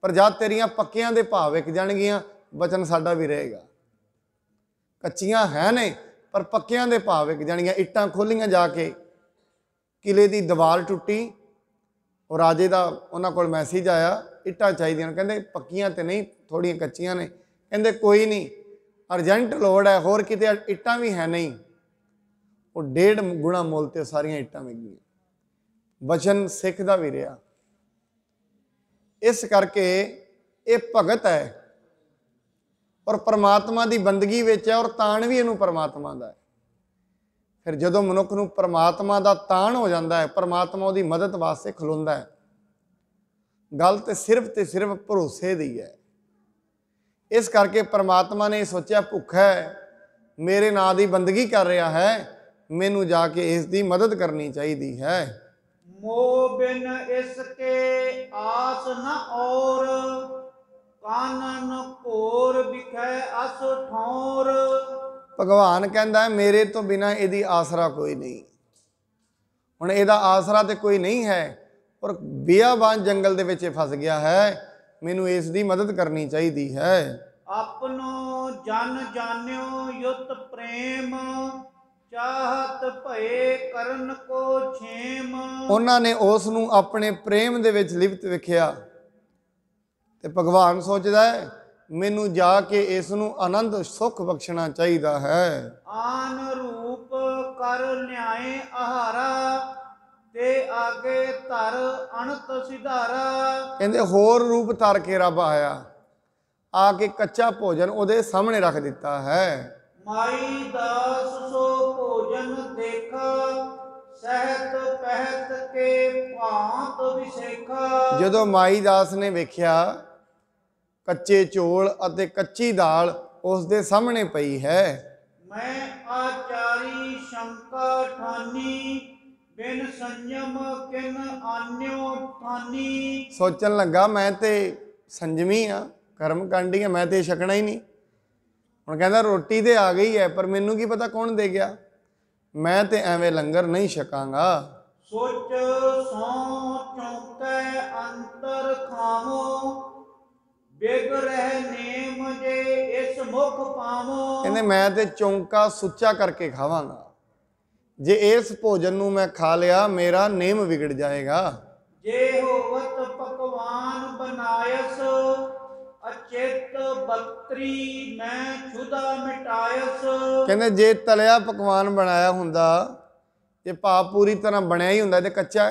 ਪਰ ਜਦ ਤੇਰੀਆਂ ਪੱਕੀਆਂ ਦੇ ਭਾਵ ਇੱਕ ਜਾਣਗੀਆਂ ਬਚਨ ਸਾਡਾ ਵੀ ਰਹੇਗਾ ਕੱਚੀਆਂ ਹੈ ਨੇ ਪਰ ਪੱਕਿਆਂ ਦੇ ਭਾਵ ਇੱਕ ਜਾਣਗੀਆਂ ਇੱਟਾਂ ਖੋਲੀਆਂ ਜਾ ਕੇ ਕਿਲੇ ਦੀ ਦੀਵਾਰ ਟੁੱਟੀ ਉਹ ਰਾਜੇ ਦਾ ਉਹਨਾਂ ਕੋਲ ਮੈਸੇਜ ਆਇਆ ਇੱਟਾਂ ਚਾਹੀਦੀਆਂ ਕਹਿੰਦੇ ਪੱਕੀਆਂ ਤੇ ਨਹੀਂ ਥੋੜੀਆਂ ਕੱਚੀਆਂ ਨੇ ਕਹਿੰਦੇ ਕੋਈ ਨਹੀਂ ਅਰਜੈਂਟ ਲੋੜ ਹੈ ਹੋਰ ਕਿਤੇ ਇੱਟਾਂ ਵੀ ਹੈ ਨਹੀਂ ਉਹ ਡੇਢ ਗੁਣਾ ਮੁੱਲ ਤੇ ਸਾਰੀਆਂ ਇੱਟਾਂ ਮਿਲ ਗਈਆਂ ਵਚਨ ਸਿੱਖ ਦਾ ਵੀ ਰਿਹਾ ਇਸ ਕਰਕੇ ਇਹ ਭਗਤ ਹੈ ਔਰ ਪਰਮਾਤਮਾ ਦੀ ਬੰਦਗੀ ਵਿੱਚ ਹੈ ਔਰ ਤਾਣ ਵੀ ਇਹਨੂੰ ਪਰਮਾਤਮਾ ਦਾ ਹੈ ਫਿਰ ਜਦੋਂ ਮਨੁੱਖ ਨੂੰ ਪਰਮਾਤਮਾ ਦਾ ਤਾਣ ਹੋ ਜਾਂਦਾ ਹੈ ਪਰਮਾਤਮਾ ਉਹਦੀ ਮਦਦ ਵਾਸਤੇ ਖਲੋਂਦਾ ਹੈ ਗੱਲ ਤੇ ਸਿਰਫ ਤੇ ਸਿਰਫ ਭਰੋਸੇ ਦੀ ਹੈ ਇਸ ਕਰਕੇ ਪਰਮਾਤਮਾ ਨੇ ਸੋਚਿਆ ਭੁੱਖਾ ਹੈ ਮੇਰੇ ਨਾਂ ਦੀ ਬੰਦਗੀ ਕਰ ਰਿਹਾ ਹੈ ਮੈਨੂੰ ਜਾ ਕੇ ਇਸ ਦੀ ਮਦਦ ਕਰਨੀ ਚਾਹੀਦੀ ਹੈ ਮੋ ਬਿਨ ਇਸ ਕੇ ਆਸ ਨ ਔਰ ਕਾਨਨ ਕੋਰ ਵਿਖੈ ਅਸ ਠੌਰ ਭਗਵਾਨ ਕਹਿੰਦਾ ਮੇਰੇ ਤੋਂ ਬਿਨਾ ਇਹਦੀ ਆਸਰਾ ਕੋਈ ਨਹੀਂ ਹੁਣ ਇਹਦਾ ਆਸਰਾ ਤੇ ਕੋਈ ਨਹੀਂ ਹੈ ਔਰ ਬਿਆਬਾਨ ਜੰਗਲ ਦੇ ਵਿੱਚ ਫਸ ਗਿਆ ਹੈ ਮੈਨੂੰ ਇਸ ਦੀ ਮਦਦ ਕਰਨੀ ਚਾਹੀਦੀ ਹੈ ਆਪਨੋ ਜਨ ਜਾਣਿਓ ਯੁੱਤ ਪ੍ਰੇਮ ਚਾਹਤ ਭਏ ਕਰਨ ਕੋ ਛੇਮ ਉਹਨਾਂ ਨੇ ਉਸ ਨੂੰ ਆਪਣੇ ਪ੍ਰੇਮ ਦੇ ਵਿੱਚ ਲਿਪਤ ਵਿਖਿਆ ਤੇ ਭਗਵਾਨ ਸੋਚਦਾ ਹੈ ਮੈਨੂੰ ਜਾ ਕੇ ਇਸ ਨੂੰ ਆਨੰਦ ਸੁਖ ਬਖਸ਼ਣਾ ਚਾਹੀਦਾ ਹੈ ਆਨ ਰੂਪ ਕਰ ਨਿਆਏ ਆਹਾਰਾ ਤੇ ਆਗੇ ਧਰ ਅਣਤ ਸਿਧਾਰਾ ਕਹਿੰਦੇ ਹੋਰ ਰੂਪ ਧਰ ਕੇ ਰੱਬ ਆਇਆ ਆ ਕੇ ਕੱਚਾ ਭੋਜਨ ਉਹਦੇ ਸਾਹਮਣੇ ਰੱਖ ਦਿੱਤਾ ਹੈ ਮਾਈ ਦਾਸ ਸੋ ਭੋਜਨ ਦੇਖਾ ਸਹਿਤ ਪਹਿਤ ਕੇ ਭਾਂਤ ਵਿਸੇਖਾ ਜਦੋਂ ਮਾਈ ਦਾਸ ਨੇ ਵੇਖਿਆ ਕੱਚੇ ਚੋਲ ਅਤੇ ਕੱਚੀ ਦਾਲ ਉਸ ਦੇ ਸਾਹਮਣੇ ਪਈ ਹੈ ਮੈਂ ਆਚਾਰੀ ਸ਼ੰਕਾ ਠਾਨੀ ਬਿਨ ਸੰਜਮ ਕਿਨ ਆਨਿਓ ਠਾਨੀ ਸੋਚਣ ਲੱਗਾ ਮੈਂ ਤੇ ਸੰਜਮੀ ਆ ਕਰਮ ਕਾਂਡੀ ਆ ਮੈਂ ਤੇ ਛਕਣਾ ਹੀ ਨਹੀਂ ਹੁਣ ਕਹਿੰਦਾ ਰੋਟੀ ਤੇ ਆ ਗਈ ਹੈ ਪਰ ਮੈਨੂੰ ਕੀ ਪਤਾ ਕੌਣ ਦੇ ਗਿਆ ਮੈਂ ਤੇ ਐਵੇਂ ਲੰਗਰ ਨਹੀਂ ਛਕਾਂਗਾ ਸੋਚ ਸੋ ਚੌਂਕੈ ਅੰਤਰ ਖਾਮੋ ਬੇਗ ਰਹਿ ਨੇਮ ਜੇ ਇਸ ਮੁਖ ਪਾਵੋ ਕਹਿੰਦੇ ਮੈਂ ਤੇ ਚੌਂਕਾ ਸੁੱਚਾ ਕਰਕੇ ਖਾਵਾਂਗਾ ਜੇ ਇਸ ਭੋਜਨ ਨੂੰ ਮੈਂ ਖਾ ਲਿਆ ਮੇਰਾ ਨੇਮ ਵਿਗੜ ਜਾਏਗਾ ਜੇ ਹੋਵਤ ਪਕਵਾਨ ਬਨਾਇਸ ਅਚੇਤ ਬਤਰੀ ਮੈਂ ਖੁਦਾ ਮਿਟਾਇਸ ਕਹਿੰਦੇ ਜੇ ਤਲਿਆ ਪਕਵਾਨ ਬਣਾਇਆ ਹੁੰਦਾ ਤੇ ਪਾਪ ਪੂਰੀ ਤਰ੍ਹਾਂ ਬਣਿਆ ਹੀ ਹੁੰਦਾ ਤੇ ਕੱਚਾ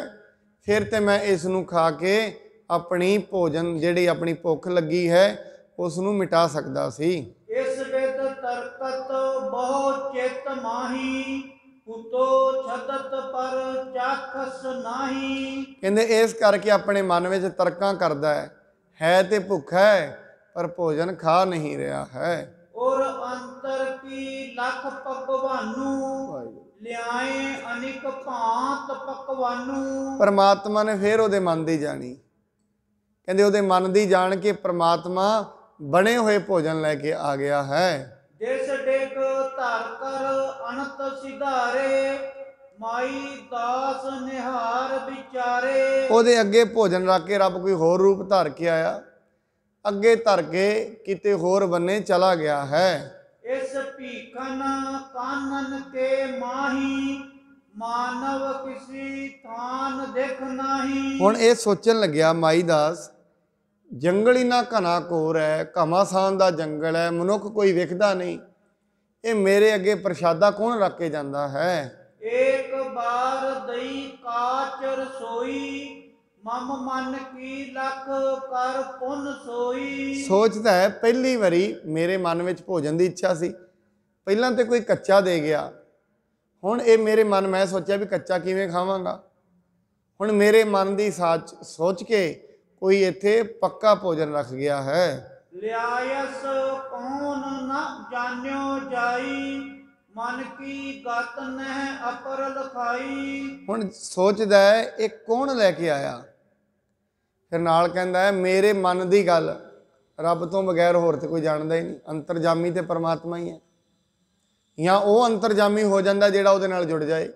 ਫਿਰ ਤੇ ਮੈਂ ਇਸ ਨੂੰ ਖਾ ਕੇ ਆਪਣੀ ਭੋਜਨ ਜਿਹੜੀ ਆਪਣੀ ਭੁੱਖ ਲੱਗੀ ਹੈ ਉਸ ਨੂੰ ਮਿਟਾ ਸਕਦਾ ਸੀ ਇਸ ਵਿੱਚ ਤਰਕਤ ਬਹੁ ਚਿਤ ਮਾਹੀ ਉਤੋ ਛਦਤ ਪਰ ਚਾਖਸ ਨਹੀਂ ਕਹਿੰਦੇ ਇਸ ਕਰਕੇ ਆਪਣੇ ਮਨ ਵਿੱਚ ਤਰਕਾਂ ਕਰਦਾ ਹੈ ਹੈ ਤੇ ਭੁੱਖਾ ਹੈ ਪਰ ਭੋਜਨ ਖਾ ਨਹੀਂ ਰਿਹਾ ਹੈ ਔਰ ਅੰਤਰ ਕੀ ਲਖ ਪਕਵਾਨੂ ਲਿਆਏ ਅਨਿਕ ਭਾਂਤ ਪਕਵਾਨੂ ਪਰਮਾਤਮਾ ਨੇ ਫੇਰ ਉਹਦੇ ਮਨ ਦੀ ਜਾਣੀ ਕਹਿੰਦੇ ਉਹਦੇ ਮਨ ਦੀ ਜਾਣ ਕੇ ਪਰਮਾਤਮਾ ਬਣੇ ਹੋਏ ਭੋਜਨ ਲੈ ਕੇ ਆ ਗਿਆ ਹੈ ਜਿਸ ਡੇਕ ਧਰ ਕਰ ਅਨੰਤ ਸਿਧਾਰੇ ਮਾਈ ਦਾਸ ਨਿਹਾਰ ਵਿਚਾਰੇ ਉਹਦੇ ਅੱਗੇ ਭੋਜਨ ਰੱਖ ਕੇ ਰੱਬ ਕੋਈ ਹੋਰ ਰੂਪ ਧਾਰ ਕੇ ਆਇਆ ਅੱਗੇ ਧਰ ਕੇ ਕਿਤੇ ਹੋਰ ਬੰਨੇ ਚਲਾ ਗਿਆ ਹੈ ਇਸ ਭੀਖਨ ਕਾਨਨ ਕੇ ਮਾਹੀ ਮਾਨਵ ਕਿਸੇ ਥਾਨ ਦੇਖ ਨਹੀਂ ਹੁਣ ਇਹ ਸੋਚਣ ਲੱਗਿਆ ਮਾਈ ਦਾਸ ਜੰਗਲ ਹੀ ਨਾ ਘਨਾ ਕੋਰ ਹੈ ਘਮਾਸਾਨ ਦਾ ਜੰਗਲ ਹੈ ਮਨੁੱਖ ਕੋਈ ਵੇਖਦਾ ਨਹੀਂ ਇਹ ਮੇਰੇ ਅੱਗੇ ਪ੍ਰਸ਼ਾਦਾ ਕੌਣ ਰੱਖ ਕੇ ਜਾਂਦਾ ਹੈ ਇੱਕ ਬਾਰ ਦਈ ਕਾਚ ਰਸੋਈ ਮਮ ਮਨ ਕੀ ਲਖ ਕਰ ਪੁੰਨ ਸੋਈ ਸੋਚਦਾ ਹੈ ਪਹਿਲੀ ਵਾਰੀ ਮੇਰੇ ਮਨ ਵਿੱਚ ਭੋਜਨ ਦੀ ਇੱਛਾ ਸੀ ਪਹਿਲਾਂ ਤੇ ਕੋਈ ਕੱਚਾ ਦੇ ਗਿਆ ਹੁਣ ਇਹ ਮੇਰੇ ਮਨ ਮੈਂ ਸੋਚਿਆ ਵੀ ਕੱਚਾ ਕਿਵੇਂ ਖਾਵਾਂਗਾ ਹੁਣ ਮੇਰੇ ਮਨ ਦੀ ਸੱਚ ਸੋਚ ਕੇ ਕੋਈ ਇੱਥੇ ਪੱਕਾ ਭੋਜਨ ਰੱਖ ਗਿਆ ਹੈ ਲਿਆਇਸ ਕੌਣ ਨਾ ਜਾਣਿਓ ਜਾਈ ਮਨ ਕੀ ਗਤ ਨਹਿ ਅਪਰ ਲਖਾਈ ਹੁਣ ਸੋਚਦਾ ਹੈ ਇਹ ਕੌਣ ਲੈ ਕੇ ਆਇਆ ਫਿਰ ਨਾਲ ਕਹਿੰਦਾ ਹੈ ਮੇਰੇ ਮਨ ਦੀ ਗੱਲ ਰੱਬ ਤੋਂ ਬਗੈਰ ਹੋਰ ਤੇ ਕੋਈ ਜਾਣਦਾ ਹੀ ਨਹੀਂ ਅੰਤਰਜਾਮੀ ਤੇ ਪਰਮਾਤਮਾ ਹੀ ਹੈ ਜਾਂ ਉਹ ਅੰਤਰਜਾਮੀ ਹੋ ਜਾਂਦਾ ਜਿਹੜਾ ਉਹਦੇ ਨਾਲ ਜੁੜ ਜਾਏ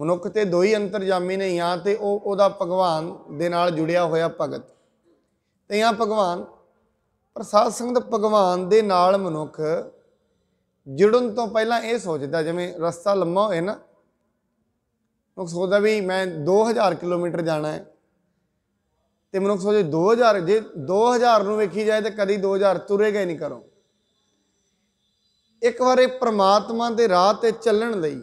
ਮਨੁੱਖ ਤੇ ਦੋ ਹੀ ਅੰਤਰਜਾਮੀ ਨੇ ਜਾਂ ਤੇ ਉਹ ਉਹਦਾ ਭਗਵਾਨ ਦੇ ਨਾਲ ਜੁੜਿਆ ਹੋਇਆ ਭਗਤ ਤੇ ਜਾਂ ਭਗਵਾਨ ਪਰ ਸਾਧ ਸੰਗਤ ਭਗਵਾਨ ਦੇ ਨਾਲ ਮਨੁੱਖ ਜੁੜਨ ਤੋਂ ਪਹਿਲਾਂ ਇਹ ਸੋਚਦਾ ਜਿਵੇਂ ਰਸਤਾ ਲੰਮਾ ਹੋਏ ਨਾ ਉਹ ਸੋਚਦਾ ਵੀ ਮੈਂ 2000 ਕਿਲੋਮੀਟਰ ਜਾਣਾ ਹੈ ਤੇ ਮਨੁੱਖ ਸੋਚੇ 2000 ਜੇ 2000 ਨੂੰ ਵੇਖੀ ਜਾਏ ਤੇ ਕਦੀ 2000 ਤੁਰੇਗਾ ਹੀ ਨਹੀਂ ਕਰੋ ਇੱਕ ਵਾਰੇ ਪ੍ਰਮਾਤਮਾ ਦੇ ਰਾਹ ਤੇ ਚੱਲਣ ਲਈ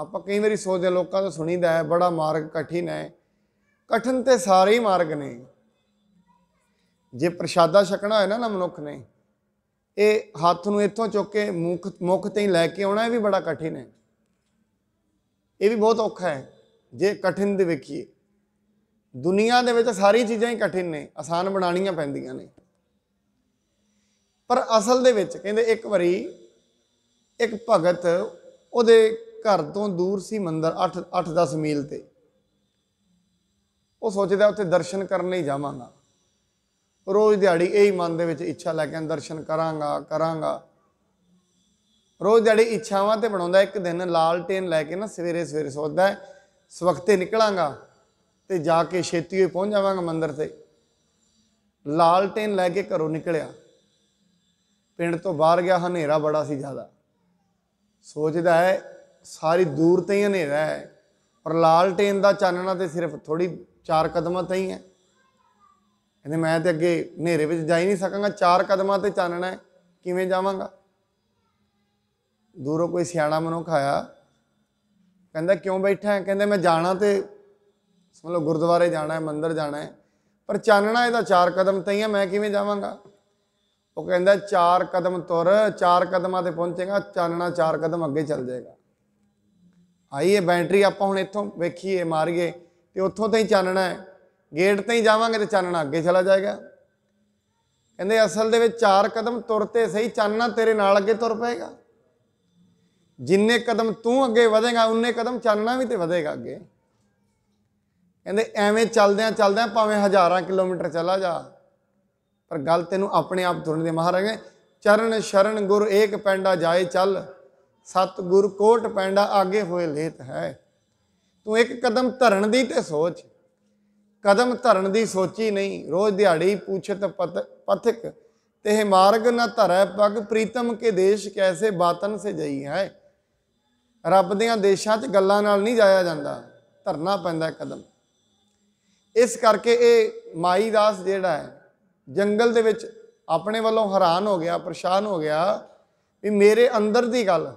ਆਪਾਂ ਕਈ ਵਾਰੀ ਸੋਚਦੇ ਲੋਕਾਂ ਤੋਂ ਸੁਣੀਦਾ ਹੈ ਬੜਾ ਮਾਰਗ ਕਠਿਨ ਹੈ ਕਠਿਨ ਤੇ ਸਾਰੇ ਹੀ ਮਾਰਗ ਨੇ ਜੇ ਪ੍ਰਸ਼ਾਦਾ ਛਕਣਾ ਹੈ ਨਾ ਨਾ ਮਨੁੱਖ ਨੇ ਇਹ ਹੱਥ ਨੂੰ ਇੱਥੋਂ ਚੁੱਕ ਕੇ ਮੁਖ ਮੁਖ ਤੇ ਹੀ ਲੈ ਕੇ ਆਉਣਾ ਇਹ ਵੀ ਬੜਾ ਕਠਿਨ ਹੈ ਇਹ ਵੀ ਬਹੁਤ ਔਖਾ ਹੈ ਜੇ ਕਠਿਨ ਦੇ ਵੇਖੀਏ ਦੁਨੀਆ ਦੇ ਵਿੱਚ ਸਾਰੀ ਚੀਜ਼ਾਂ ਹੀ ਕਠਿਨ ਨੇ ਆਸਾਨ ਬਣਾਣੀਆਂ ਪੈਂਦੀਆਂ ਨੇ ਪਰ ਅਸਲ ਦੇ ਵਿੱਚ ਕਹਿੰਦੇ ਇੱਕ ਵਾਰੀ ਇੱਕ ਭਗਤ ਉਹਦੇ ਘਰ ਤੋਂ ਦੂਰ ਸੀ ਮੰਦਰ 8 8-10 ਮੀਲ ਤੇ ਉਹ ਸੋਚਦਾ ਉੱਥੇ ਦਰਸ਼ਨ ਕਰਨ ਲਈ ਜਾਵਾਂਗਾ ਰੋਜ਼ ਦਿਹਾੜੀ ਇਹੀ ਮਨ ਦੇ ਵਿੱਚ ਇੱਛਾ ਲੈ ਕੇ ਦਰਸ਼ਨ ਕਰਾਂਗਾ ਕਰਾਂਗਾ ਰੋਜ਼ ਦਿਹਾੜੀ ਇੱਛਾਵਾਂ ਤੇ ਬਣਾਉਂਦਾ ਇੱਕ ਦਿਨ ਲਾਲਟੇਨ ਲੈ ਕੇ ਨਾ ਸਵੇਰੇ ਸਵੇਰੇ ਸੋਚਦਾ ਸਵਖਤੇ ਨਿਕਲਾਂਗਾ ਤੇ ਜਾ ਕੇ ਛੇਤੀ ਹੀ ਪਹੁੰਚ ਜਾਵਾਂਗਾ ਮੰਦਿਰ ਤੇ ਲਾਲਟੇਨ ਲੈ ਕੇ ਘਰੋਂ ਨਿਕਲਿਆ ਪਿੰਡ ਤੋਂ ਬਾਹਰ ਗਿਆ ਹਨੇਰਾ ਬੜਾ ਸੀ ਜ਼ਿਆਦਾ ਸੋਚਦਾ ਹੈ ਸਾਰੀ ਦੂਰ ਤੇ ਹੀ ਹਨੇਰਾ ਹੈ ਔਰ ਲਾਲਟੇਨ ਦਾ ਚਾਨਣਾ ਤੇ ਸਿਰਫ ਥੋੜੀ ਚਾਰ ਕਦਮਾਂ ਤੇ ਹੀ ਹੈ ਕਹਿੰਦੇ ਮੈਂ ਤੇ ਅੱਗੇ ਹਨੇਰੇ ਵਿੱਚ ਜਾ ਹੀ ਨਹੀਂ ਸਕਾਂਗਾ ਚਾਰ ਕਦਮਾਂ ਤੇ ਚਾਨਣਾ ਹੈ ਕਿਵੇਂ ਜਾਵਾਂਗਾ ਦੂਰੋਂ ਕੋਈ ਸਿਆਣਾ ਮਨੁੱਖ ਆਇਆ ਕਹਿੰਦਾ ਕਿਉਂ ਬੈਠਾ ਹੈ ਕਹਿੰਦੇ ਮੈਂ ਜਾਣਾ ਤੇ ਮਤਲਬ ਗੁਰਦੁਆਰੇ ਜਾਣਾ ਹੈ ਮੰਦਿਰ ਜਾਣਾ ਹੈ ਪਰ ਚਾਨਣਾ ਇਹਦਾ ਚਾਰ ਕਦਮ ਤਈਆਂ ਮੈਂ ਕਿਵੇਂ ਜਾਵਾਂਗਾ ਉਹ ਕਹਿੰਦਾ ਚਾਰ ਕਦਮ ਤੁਰ ਚਾਰ ਕਦਮਾਂ ਤੇ ਪਹੁੰਚੇਗਾ ਚਾਨਣਾ ਚਾਰ ਕਦਮ ਅੱਗੇ ਚੱਲ ਜਾਏਗਾ ਆਈ ਇਹ ਬੈਟਰੀ ਆਪਾਂ ਹੁਣ ਇੱਥੋਂ ਵੇਖੀਏ ਮਾਰੀਏ ਤੇ ਉੱਥੋਂ ਤਾਂ ਹੀ ਚਾਨਣਾ ਹੈ ਗੇਟ ਤਾਂ ਹੀ ਜਾਵਾਂਗੇ ਤੇ ਚਾਨਣਾ ਅੱਗੇ ਚਲਾ ਜਾਏਗਾ ਕਹਿੰਦੇ ਅਸਲ ਦੇ ਵਿੱਚ ਚਾਰ ਕਦਮ ਤੁਰਤੇ ਸਹੀ ਚਾਨਣਾ ਤੇਰੇ ਨਾਲ ਅੱਗੇ ਤੁਰ ਪਏਗਾ ਜਿੰਨੇ ਕਦਮ ਤੂੰ ਅੱਗੇ ਵਧੇਗਾ ਉਨੇ ਕਦਮ ਚਾਨਣਾ ਵੀ ਤੇ ਵਧੇਗਾ ਅੱਗੇ ਕਹਿੰਦੇ ਐਵੇਂ ਚੱਲਦਿਆਂ ਚੱਲਦਿਆਂ ਭਾਵੇਂ ਹਜ਼ਾਰਾਂ ਕਿਲੋਮੀਟਰ ਚਲਾ ਜਾ ਪਰ ਗੱਲ ਤੈਨੂੰ ਆਪਣੇ ਆਪ ਤੁਰਨ ਦੇ ਮਹਾਰਾਜ ਚਰਨ ਸ਼ਰਨ ਗੁਰ ਏਕ ਪੈਂਡਾ ਜਾਏ ਚੱਲ ਸਤ ਗੁਰ ਕੋਟ ਪੈਂਡਾ ਆਗੇ ਹੋਏ ਲੇਤ ਹੈ ਤੂੰ ਇੱਕ ਕਦਮ ਧਰਨ ਦੀ ਤੇ ਸੋਚ ਕਦਮ ਧਰਨ ਦੀ ਸੋਚੀ ਨਹੀਂ ਰੋਜ਼ ਦਿਹਾੜੀ ਪੂਛਤ ਪਥਿਕ ਤੇ ਇਹ ਮਾਰਗ ਨਾ ਧਰੈ ਪਗ ਪ੍ਰੀਤਮ ਕੇ ਦੇਸ਼ ਕੈਸੇ ਬਾਤਨ ਸੇ ਜਈ ਹੈ ਰੱਬ ਦੇਆਂ ਦੇਸ਼ਾਂ 'ਚ ਗੱਲਾਂ ਨਾਲ ਨਹੀਂ ਜਾਇਆ ਜਾਂਦਾ ਧਰਨਾ ਪੈਂਦਾ ਕਦਮ ਇਸ ਕਰਕੇ ਇਹ ਮਾਈ ਦਾਸ ਜਿਹੜਾ ਹੈ ਜੰਗਲ ਦੇ ਵਿੱਚ ਆਪਣੇ ਵੱਲੋਂ ਹੈਰਾਨ ਹੋ ਗਿਆ ਪਰੇਸ਼ਾਨ ਹੋ ਗਿਆ ਵੀ ਮੇਰੇ ਅੰਦਰ ਦੀ ਗੱਲ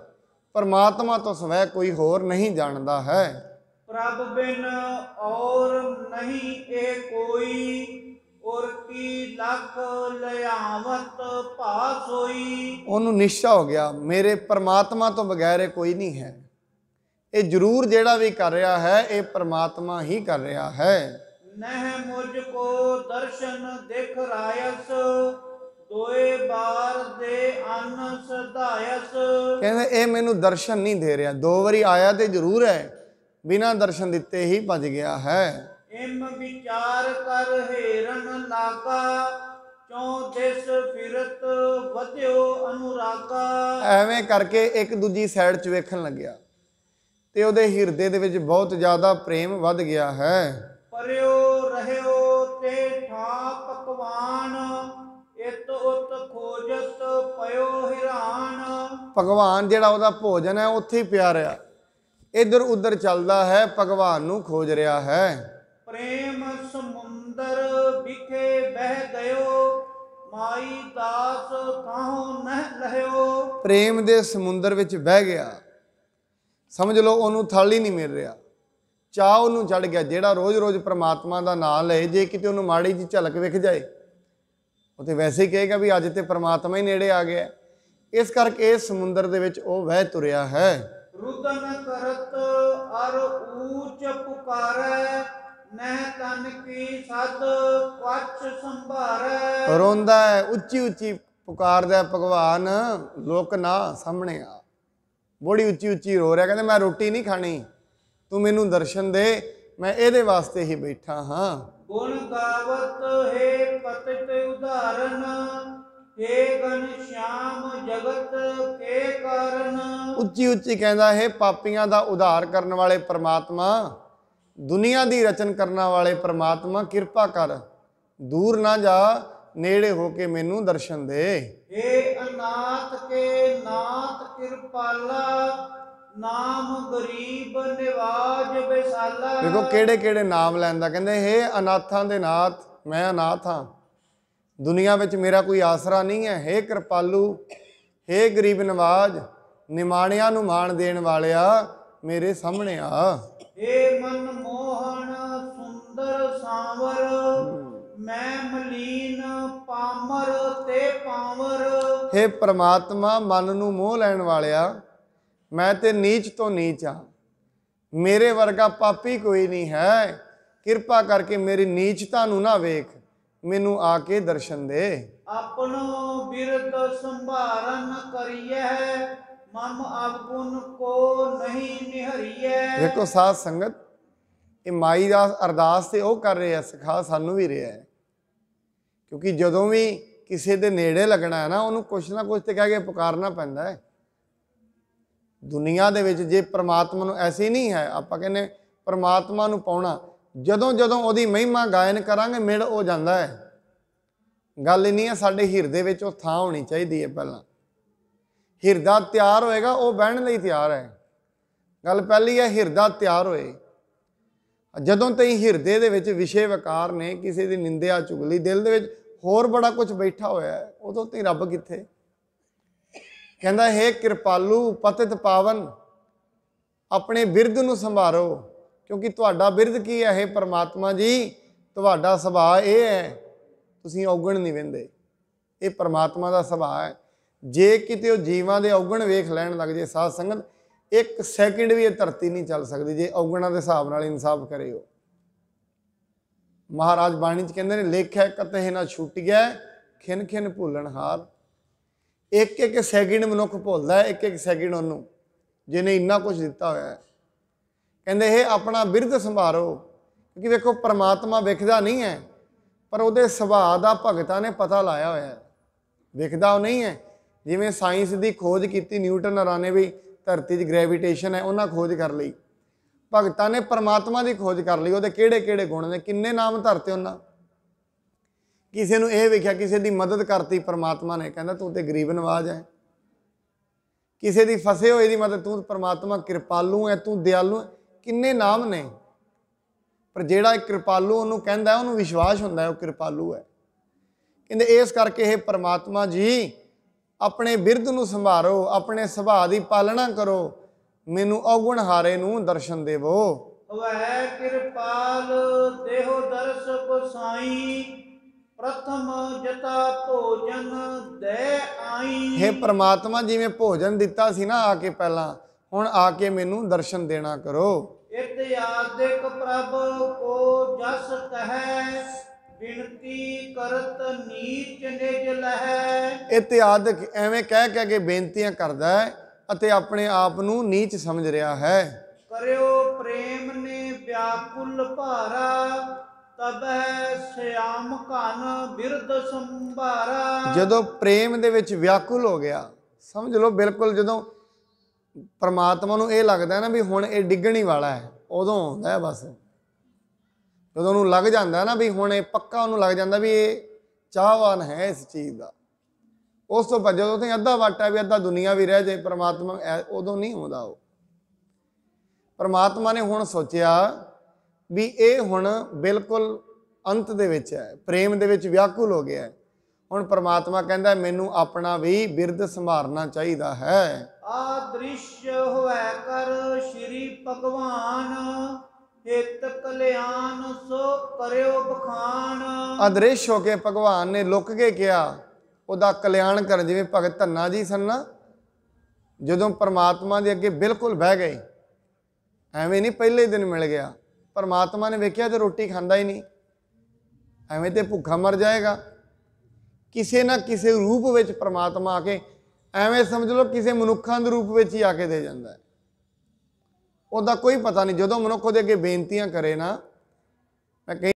ਪਰਮਾਤਮਾ ਤੋਂ ਸਵੈ ਕੋਈ ਹੋਰ ਨਹੀਂ ਜਾਣਦਾ ਹੈ ਪ੍ਰਭ ਬਿਨ ਔਰ ਨਹੀਂ ਇਹ ਕੋਈ ਔਰ ਕੀ ਲੱਖ ਲਿਆਵਤ ਭਾਸ ਹੋਈ ਉਹਨੂੰ ਨਿਸ਼ਚਾ ਹੋ ਗਿਆ ਮੇਰੇ ਪਰਮਾਤਮਾ ਤੋਂ ਬਗੈਰ ਕੋਈ ਨਹੀਂ ਹੈ ਇਹ ਜ਼ਰੂਰ ਜਿਹੜਾ ਵੀ ਕਰ ਰਿਹਾ ਹੈ ਇਹ ਪਰਮਾਤਮਾ ਹੀ ਕਰ ਰਿਹਾ ਹੈ ਨਹਿ ਮੁਝ ਕੋ ਦਰਸ਼ਨ ਦਿਖ ਰਾਇਸ ਦੋਏ ਬਾਰ ਦੇ ਅਨ ਸਦਾਇਸ ਕਹਿੰਦਾ ਇਹ ਮੈਨੂੰ ਦਰਸ਼ਨ ਨਹੀਂ ਦੇ ਰਿਹਾ ਦੋ ਵਾਰੀ ਆਇਆ ਤੇ ਜ਼ਰੂਰ ਹੈ ਬਿਨਾ ਦਰਸ਼ਨ ਦਿੱਤੇ ਹੀ ਭਜ ਗਿਆ ਹੈ ਇਮ ਵਿਚਾਰ ਕਰ ਹੇਰਨ ਲਾਗਾ ਚੋਂ ਦਿਸ ਫਿਰਤ ਵਧਿਓ ਅਨੁਰਾਗਾ ਐਵੇਂ ਕਰਕੇ ਇੱਕ ਦੂਜੀ ਸਾਈਡ 'ਚ ਵੇਖਣ ਲੱਗਿਆ ਤੇ ਉਹਦੇ ਹਿਰਦੇ ਦੇ ਵਿੱਚ ਬਹੁਤ ਜ਼ਿਆਦਾ ਪ੍ਰੇਮ ਵੱਧ ਗਿਆ ਹੈ ਪਰਿਓ ਮਾ ਪਕਵਾਨ ਇਤ ਉਤ ਖੋਜਤ ਪਇਓ ਹਿਰਾਨ ਭਗਵਾਨ ਜਿਹੜਾ ਉਹਦਾ ਭੋਜਨ ਹੈ ਉੱਥੇ ਹੀ ਪਿਆ ਰਿਹਾ ਇਧਰ ਉਧਰ ਚੱਲਦਾ ਹੈ ਭਗਵਾਨ ਨੂੰ ਖੋਜ ਰਿਹਾ ਹੈ ਪ੍ਰੇਮ ਸਮੁੰਦਰ ਵਿਖੇ ਬਹਿ ਗਇਓ ਮਾਈ ਦਾਸ ਕਾਹੋਂ ਨਹਿ ਲਹਿਓ ਪ੍ਰੇਮ ਦੇ ਸਮੁੰਦਰ ਵਿੱਚ ਬਹਿ ਗਿਆ ਸਮਝ ਲਓ ਉਹਨੂੰ ਥਾਲੀ ਨਹੀਂ ਮਿਲ ਰਿਹਾ ਚਾਹ ਉਹਨੂੰ ਚੜ ਗਿਆ ਜਿਹੜਾ ਰੋਜ਼-ਰੋਜ਼ ਪ੍ਰਮਾਤਮਾ ਦਾ ਨਾਮ ਲਏ ਜੇ ਕਿਤੇ ਉਹਨੂੰ ਮਾੜੀ ਜੀ ਝਲਕ ਵਿਖ ਜਾਏ ਉਹ ਤੇ ਵੈਸੇ ਹੀ ਕਹੇਗਾ ਵੀ ਅੱਜ ਤੇ ਪ੍ਰਮਾਤਮਾ ਹੀ ਨੇੜੇ ਆ ਗਿਆ ਇਸ ਕਰਕੇ ਇਸ ਸਮੁੰਦਰ ਦੇ ਵਿੱਚ ਉਹ ਵਹਿ ਤੁਰਿਆ ਹੈ ਰੁਦਨ ਕਰਤ ਅਰ ਊਚ ਪੁਕਾਰੈ ਨਹਿ ਤਨ ਕੀ ਸਦ ਪਛ ਸੰਭਾਰੈ ਰੋਂਦਾ ਹੈ ਉੱਚੀ ਉੱਚੀ ਪੁਕਾਰਦਾ ਭਗਵਾਨ ਲੋਕ ਨਾ ਸਾਹਮਣੇ ਆ ਬੜੀ ਉੱਚੀ ਉੱਚੀ ਰੋ ਰਿਹਾ ਕਹਿੰਦਾ ਮੈਂ ਰੋਟੀ ਨਹੀਂ ਖਾਣੀ ਤੂੰ ਮੈਨੂੰ ਦਰਸ਼ਨ ਦੇ ਮੈਂ ਇਹਦੇ ਵਾਸਤੇ ਹੀ ਬੈਠਾ ਹਾਂ ਗੁਣ ਗਾਵਤ ਹੈ ਪਤਿਤ ਉਧਾਰਨ ਗਨ ਸ਼ਾਮ ਜਗਤ ਕੇ ਕਾਰਨ ਉੱਚੀ ਉੱਚੀ ਕਹਿੰਦਾ ਹੈ ਪਾਪੀਆਂ ਦਾ ਉਧਾਰ ਕਰਨ ਵਾਲੇ ਪ੍ਰਮਾਤਮਾ ਦੁਨੀਆ ਦੀ ਰਚਨ ਕਰਨ ਵਾਲੇ ਪ੍ਰਮਾਤਮਾ ਕਿਰਪਾ ਕਰ ਦੂਰ ਨਾ ਜਾ ਨੇੜੇ ਹੋ ਕੇ ਮੈਨੂੰ ਦਰਸ਼ਨ ਦੇ ਏ ਅਨਾਥ ਕੇ ਨਾਥ ਕਿਰਪਾਲਾ ਨਾਮ ਗਰੀਬ ਨਿਵਾਜ ਬੇਸਾਲਾ ਦੇਖੋ ਕਿਹੜੇ ਕਿਹੜੇ ਨਾਮ ਲੈਂਦਾ ਕਹਿੰਦੇ ਹੇ ਅਨਾਥਾਂ ਦੇ ਨਾਥ ਮੈਂ ਅਨਾਥ ਹਾਂ ਦੁਨੀਆ ਵਿੱਚ ਮੇਰਾ ਕੋਈ ਆਸਰਾ ਨਹੀਂ ਹੈ ਹੇ ਕਿਰਪਾਲੂ ਹੇ ਗਰੀਬ ਨਿਵਾਜ ਨਿਮਾਣਿਆਂ ਨੂੰ ਮਾਣ ਦੇਣ ਵਾਲਿਆ ਮੇਰੇ ਸਾਹਮਣੇ ਆ ਏ ਮਨ ਮੋਹਣ ਸੁੰਦਰ ਸਾਵਰ ਮੈਂ ਮਲੀਨ ਪਾਮਰ ਤੇ ਪਾਵਰ ਹੇ ਪ੍ਰਮਾਤਮਾ ਮਨ ਨੂੰ ਮੋਹ ਲੈਣ ਵਾਲਿਆ ਮੈਂ ਤੇ ਨੀਚ ਤੋਂ ਨੀਚ ਆ ਮੇਰੇ ਵਰਗਾ ਪਾਪੀ ਕੋਈ ਨਹੀਂ ਹੈ ਕਿਰਪਾ ਕਰਕੇ ਮੇਰੀ ਨੀਚਤਾ ਨੂੰ ਨਾ ਵੇਖ ਮੈਨੂੰ ਆ ਕੇ ਦਰਸ਼ਨ ਦੇ ਆਪਣੋ ਬਿਰਤ ਸੰਭਾਰਨ ਕਰੀਏ ਮਮ ਆਪਨ ਕੋ ਨਹੀਂ ਨਿਹਰੀਏ ਦੇਖੋ ਸਾਧ ਸੰਗਤ ਇਹ ਮਾਈ ਦਾ ਅਰਦਾਸ ਤੇ ਉਹ ਕਰ ਰਿਹਾ ਸਿਖਾ ਸਾਨੂੰ ਵੀ ਰਿਹਾ ਕਿਉਂਕਿ ਜਦੋਂ ਵੀ ਕਿਸੇ ਦੇ ਨੇੜੇ ਲੱਗਣਾ ਹੈ ਨਾ ਉਹਨੂੰ ਕੁਛ ਨਾ ਕੁਛ ਤੇ ਕਹਿ ਕੇ ਪੁਕਾਰਨਾ ਪੈਂਦਾ ਹੈ ਦੁਨੀਆ ਦੇ ਵਿੱਚ ਜੇ ਪ੍ਰਮਾਤਮਾ ਨੂੰ ਐਸੀ ਨਹੀਂ ਹੈ ਆਪਾਂ ਕਹਿੰਦੇ ਪ੍ਰਮਾਤਮਾ ਨੂੰ ਪਾਉਣਾ ਜਦੋਂ ਜਦੋਂ ਉਹਦੀ ਮਹਿਮਾ ਗਾਇਨ ਕਰਾਂਗੇ ਮਿਲ ਉਹ ਜਾਂਦਾ ਹੈ ਗੱਲ ਇਹ ਨਹੀਂ ਹੈ ਸਾਡੇ ਹਿਰਦੇ ਵਿੱਚ ਉਹ ਥਾਂ ਹੋਣੀ ਚਾਹੀਦੀ ਹੈ ਪਹਿਲਾਂ ਹਿਰਦਾ ਤਿਆਰ ਹੋਏਗਾ ਉਹ ਬਹਿਣ ਲਈ ਤਿਆਰ ਹੈ ਗੱਲ ਪਹਿਲੀ ਹੈ ਹਿਰਦਾ ਤਿਆਰ ਹੋਏ ਜਦੋਂ ਤਈ ਹਿਰਦੇ ਦੇ ਵਿੱਚ ਵਿਸ਼ੇ ਵਕਾਰ ਨੇ ਕਿਸੇ ਦੀ ਨਿੰਦਿਆ ਚੁਗਲੀ ਦਿਲ ਦੇ ਵਿੱਚ ਹੋਰ ਬੜਾ ਕੁਝ ਬੈਠਾ ਹੋਇਆ ਹੈ ਉਦੋਂ ਤੇ ਰੱਬ ਕਿੱਥੇ ਕਹਿੰਦਾ ਹੈ ਕਿਰਪਾਲੂ ਪਤਿਤ ਪਾਵਨ ਆਪਣੇ ਬਿਰਧ ਨੂੰ ਸੰਭਾਰੋ ਕਿਉਂਕਿ ਤੁਹਾਡਾ ਬਿਰਧ ਕੀ ਹੈ ਹੈ ਪਰਮਾਤਮਾ ਜੀ ਤੁਹਾਡਾ ਸੁਭਾਅ ਇਹ ਹੈ ਤੁਸੀਂ ਔਗਣ ਨਹੀਂ ਵੰਦੇ ਇਹ ਪਰਮਾਤਮਾ ਦਾ ਸੁਭਾਅ ਹੈ ਜੇ ਕਿਤੇ ਉਹ ਜੀਵਾਂ ਦੇ ਔਗਣ ਵੇਖ ਲੈਣ ਲੱਗ ਜੇ ਸਾਧ ਸੰਗਤ ਇੱਕ ਸੈਕਿੰਡ ਵੀ ਇਹ ਧਰਤੀ ਨਹੀਂ ਚੱਲ ਸਕਦੀ ਜੇ ਔਗਣਾਂ ਦੇ ਹਿਸਾਬ ਨਾਲ ਇਨਸਾਫ ਕਰੇ ਉਹ ਮਹਾਰਾਜ ਬਾਣੀ ਚ ਕਹਿੰਦੇ ਨੇ ਲੇਖਿਆ ਕਤਹਿ ਨਾ ਛੁੱਟ ਗਿਆ ਖਿੰਖਿੰ ਭੁੱਲਣ ਹਾਰ ਇੱਕ ਇੱਕ ਸੈਕਿੰਡ ਮਨੁੱਖ ਭੁੱਲਦਾ ਇੱਕ ਇੱਕ ਸੈਕਿੰਡ ਉਹਨੂੰ ਜਿਹਨੇ ਇੰਨਾ ਕੁਝ ਦਿੱਤਾ ਹੋਇਆ ਹੈ ਕਹਿੰਦੇ ਇਹ ਆਪਣਾ ਬਿਰਧ ਸੰਭਾਰੋ ਕਿਉਂਕਿ ਵੇਖੋ ਪ੍ਰਮਾਤਮਾ ਵਿਖਦਾ ਨਹੀਂ ਹੈ ਪਰ ਉਹਦੇ ਸੁਭਾਅ ਦਾ ਭਗਤਾਂ ਨੇ ਪਤਾ ਲਾਇਆ ਹੋਇਆ ਹੈ ਵਿਖਦਾ ਉਹ ਨਹੀਂ ਹੈ ਜਿਵੇਂ ਸਾਇੰਸ ਦੀ ਖੋਜ ਕੀਤੀ ਨਿਊਟਨ ਨਰਾਨੇ ਵੀ ਧਰਤੀ 'ਚ ਗ੍ਰੈਵਿਟੇਸ਼ਨ ਹੈ ਉਹਨਾਂ ਖੋਜ ਕਰ ਲਈ ਭਗਤਾਂ ਨੇ ਪਰਮਾਤਮਾ ਦੀ ਖੋਜ ਕਰ ਲਈ ਉਹਦੇ ਕਿਹੜੇ ਕਿਹੜੇ ਗੁਣ ਨੇ ਕਿੰਨੇ ਨਾਮ ਧਰਤੇ ਉਹਨਾਂ ਕਿਸੇ ਨੂੰ ਇਹ ਵੇਖਿਆ ਕਿਸੇ ਦੀ ਮਦਦ ਕਰਤੀ ਪਰਮਾਤਮਾ ਨੇ ਕਹਿੰਦਾ ਤੂੰ ਤੇ ਗਰੀਬ ਨਵਾਜ ਹੈ ਕਿਸੇ ਦੀ ਫਸੇ ਹੋਏ ਦੀ ਮਦਦ ਤੂੰ ਪਰਮਾਤਮਾ ਕਿਰਪਾਲੂ ਹੈ ਤੂੰ ਦਿਆਲੂ ਕਿੰਨੇ ਨਾਮ ਨੇ ਪਰ ਜਿਹੜਾ ਇੱਕ ਕਿਰਪਾਲੂ ਉਹਨੂੰ ਕਹਿੰਦਾ ਉਹਨੂੰ ਵਿਸ਼ਵਾਸ ਹੁੰਦਾ ਉਹ ਕਿਰਪਾਲੂ ਹੈ ਕਹਿੰਦੇ ਇਸ ਕਰਕੇ ਇਹ ਪਰਮਾਤਮਾ ਜੀ ਆਪਣੇ ਬਿਰਧ ਨੂੰ ਸੰਭਾਰੋ ਆਪਣੇ ਸੁਭਾਅ ਦੀ ਪਾਲਣਾ ਕਰੋ ਮੈਨੂੰ ਔਗਣ ਹਾਰੇ ਨੂੰ ਦਰਸ਼ਨ ਦੇਵੋ ਵਹਿ ਕਿਰਪਾਲ ਦੇਹੋ ਦਰਸ ਕੋ ਸਾਈ ਪ੍ਰਥਮ ਜਤਾ ਭੋਜਨ ਦੇ ਆਈ ਹੇ ਪ੍ਰਮਾਤਮਾ ਜਿਵੇਂ ਭੋਜਨ ਦਿੱਤਾ ਸੀ ਨਾ ਆ ਕੇ ਪਹਿਲਾਂ ਹੁਣ ਆ ਕੇ ਮੈਨੂੰ ਦਰਸ਼ਨ ਦੇਣਾ ਕਰੋ ਇਤ ਆਦਿਕ ਪ੍ਰਭ ਕੋ ਜਸ ਕਹੈ ਬਿਨਤੀ ਕਰਤ ਨੀਚ ਨਿਜ ਲਹੈ ਇਤ ਆਦਿਕ ਐਵੇਂ ਕਹਿ ਕਹਿ ਕੇ ਬੇਨਤੀਆਂ ਕਰਦਾ ਹੈ ਅਤੇ ਆਪਣੇ ਆਪ ਨੂੰ ਨੀਚ ਸਮਝ ਰਿਹਾ ਹੈ ਕਰਿਓ ਪ੍ਰੇਮ ਨੇ ਵਿਆਕੁਲ ਭਾਰਾ ਤਬੈ ਸਿਆਮ ਕਨ ਬਿਰਦ ਸੰਭਾਰਾ ਜਦੋਂ ਪ੍ਰੇਮ ਦੇ ਵਿੱਚ ਵਿਆਕੁਲ ਹੋ ਗਿਆ ਸਮਝ ਲਓ ਬਿਲਕੁਲ ਜਦੋਂ ਪਰਮਾਤਮਾ ਨੂੰ ਇਹ ਲੱਗਦਾ ਨਾ ਵੀ ਹੁਣ ਇਹ ਡਿੱਗਣੀ ਵਾਲਾ ਹੈ ਉਦੋਂ ਆਉਂਦਾ ਬਸ ਜਦੋਂ ਉਹਨੂੰ ਲੱਗ ਜਾਂਦਾ ਨਾ ਵੀ ਹੁਣ ਇਹ ਪੱਕਾ ਉਹਨੂੰ ਲੱਗ ਜਾਂਦਾ ਵੀ ਇਹ ਚਾਹਵਾਨ ਹੈ ਇਸ ਚੀਜ਼ ਦਾ ਉਸ ਤੋਂ ਬਾਅਦ ਜਦੋਂ ਤੇ ਅੱਧਾ ਵਾਟਾ ਵੀ ਅੱਧਾ ਦੁਨੀਆ ਵੀ ਰਹਿ ਜਾਏ ਪਰਮਾਤਮਾ ਉਦੋਂ ਨਹੀਂ ਹੁੰਦਾ ਉਹ ਪਰਮਾਤਮਾ ਨੇ ਹੁਣ ਸੋਚਿਆ ਵੀ ਇਹ ਹੁਣ ਬਿਲਕੁਲ ਅੰਤ ਦੇ ਵਿੱਚ ਹੈ ਪ੍ਰੇਮ ਦੇ ਵਿੱਚ ਵਿਆਕੁਲ ਹੋ ਗਿਆ ਹੁਣ ਪ੍ਰਮਾਤਮਾ ਕਹਿੰਦਾ ਮੈਨੂੰ ਆਪਣਾ ਵੀ ਬਿਰਦ ਸੰਭਾਰਨਾ ਚਾਹੀਦਾ ਹੈ ਆ ਦ੍ਰਿਸ਼ ਹੋਇ ਕਰ ਸ਼੍ਰੀ ਭਗਵਾਨ ਹਿਤ ਕਲਿਆਣ ਸੋ ਕਰਿਓ ਬਖਾਨ ਅਦ੍ਰਿਸ਼ ਹੋ ਕੇ ਭਗਵਾਨ ਨੇ ਲੁੱਕ ਕੇ ਕਿਹਾ ਉਹਦਾ ਕਲਿਆਣ ਕਰਨ ਜਿਵੇਂ ਭਗਤ ਧੰਨਾ ਜੀ ਸਨ ਨਾ ਜਦੋਂ ਪ੍ਰਮਾਤਮਾ ਦੇ ਅੱਗੇ ਬਿਲਕੁਲ ਬਹਿ ਗਏ ਐਵੇਂ ਨਹੀਂ ਪਹਿਲੇ ਦਿਨ ਮਿਲ ਗਿਆ ਪਰਮਾਤਮਾ ਨੇ ਵੇਖਿਆ ਤੇ ਰੋਟੀ ਖਾਂਦਾ ਹੀ ਨਹੀਂ ਐਵੇਂ ਤੇ ਭੁੱਖਾ ਮਰ ਜਾਏਗਾ ਕਿਸੇ ਨਾ ਕਿਸੇ ਰੂਪ ਵਿੱਚ ਪਰਮਾਤਮਾ ਆ ਕੇ ਐਵੇਂ ਸਮਝ ਲਓ ਕਿਸੇ ਮਨੁੱਖਾਂ ਦੇ ਰੂਪ ਵਿੱਚ ਹੀ ਆ ਕੇ ਦੇ ਜਾਂਦਾ ਹੈ ਉਹਦਾ ਕੋਈ ਪਤਾ ਨਹੀਂ ਜਦੋਂ ਮਨੁੱਖ ਉਹਦੇ ਅੱਗੇ ਬੇਨਤੀਆਂ ਕਰੇ ਨਾ ਮੈਂ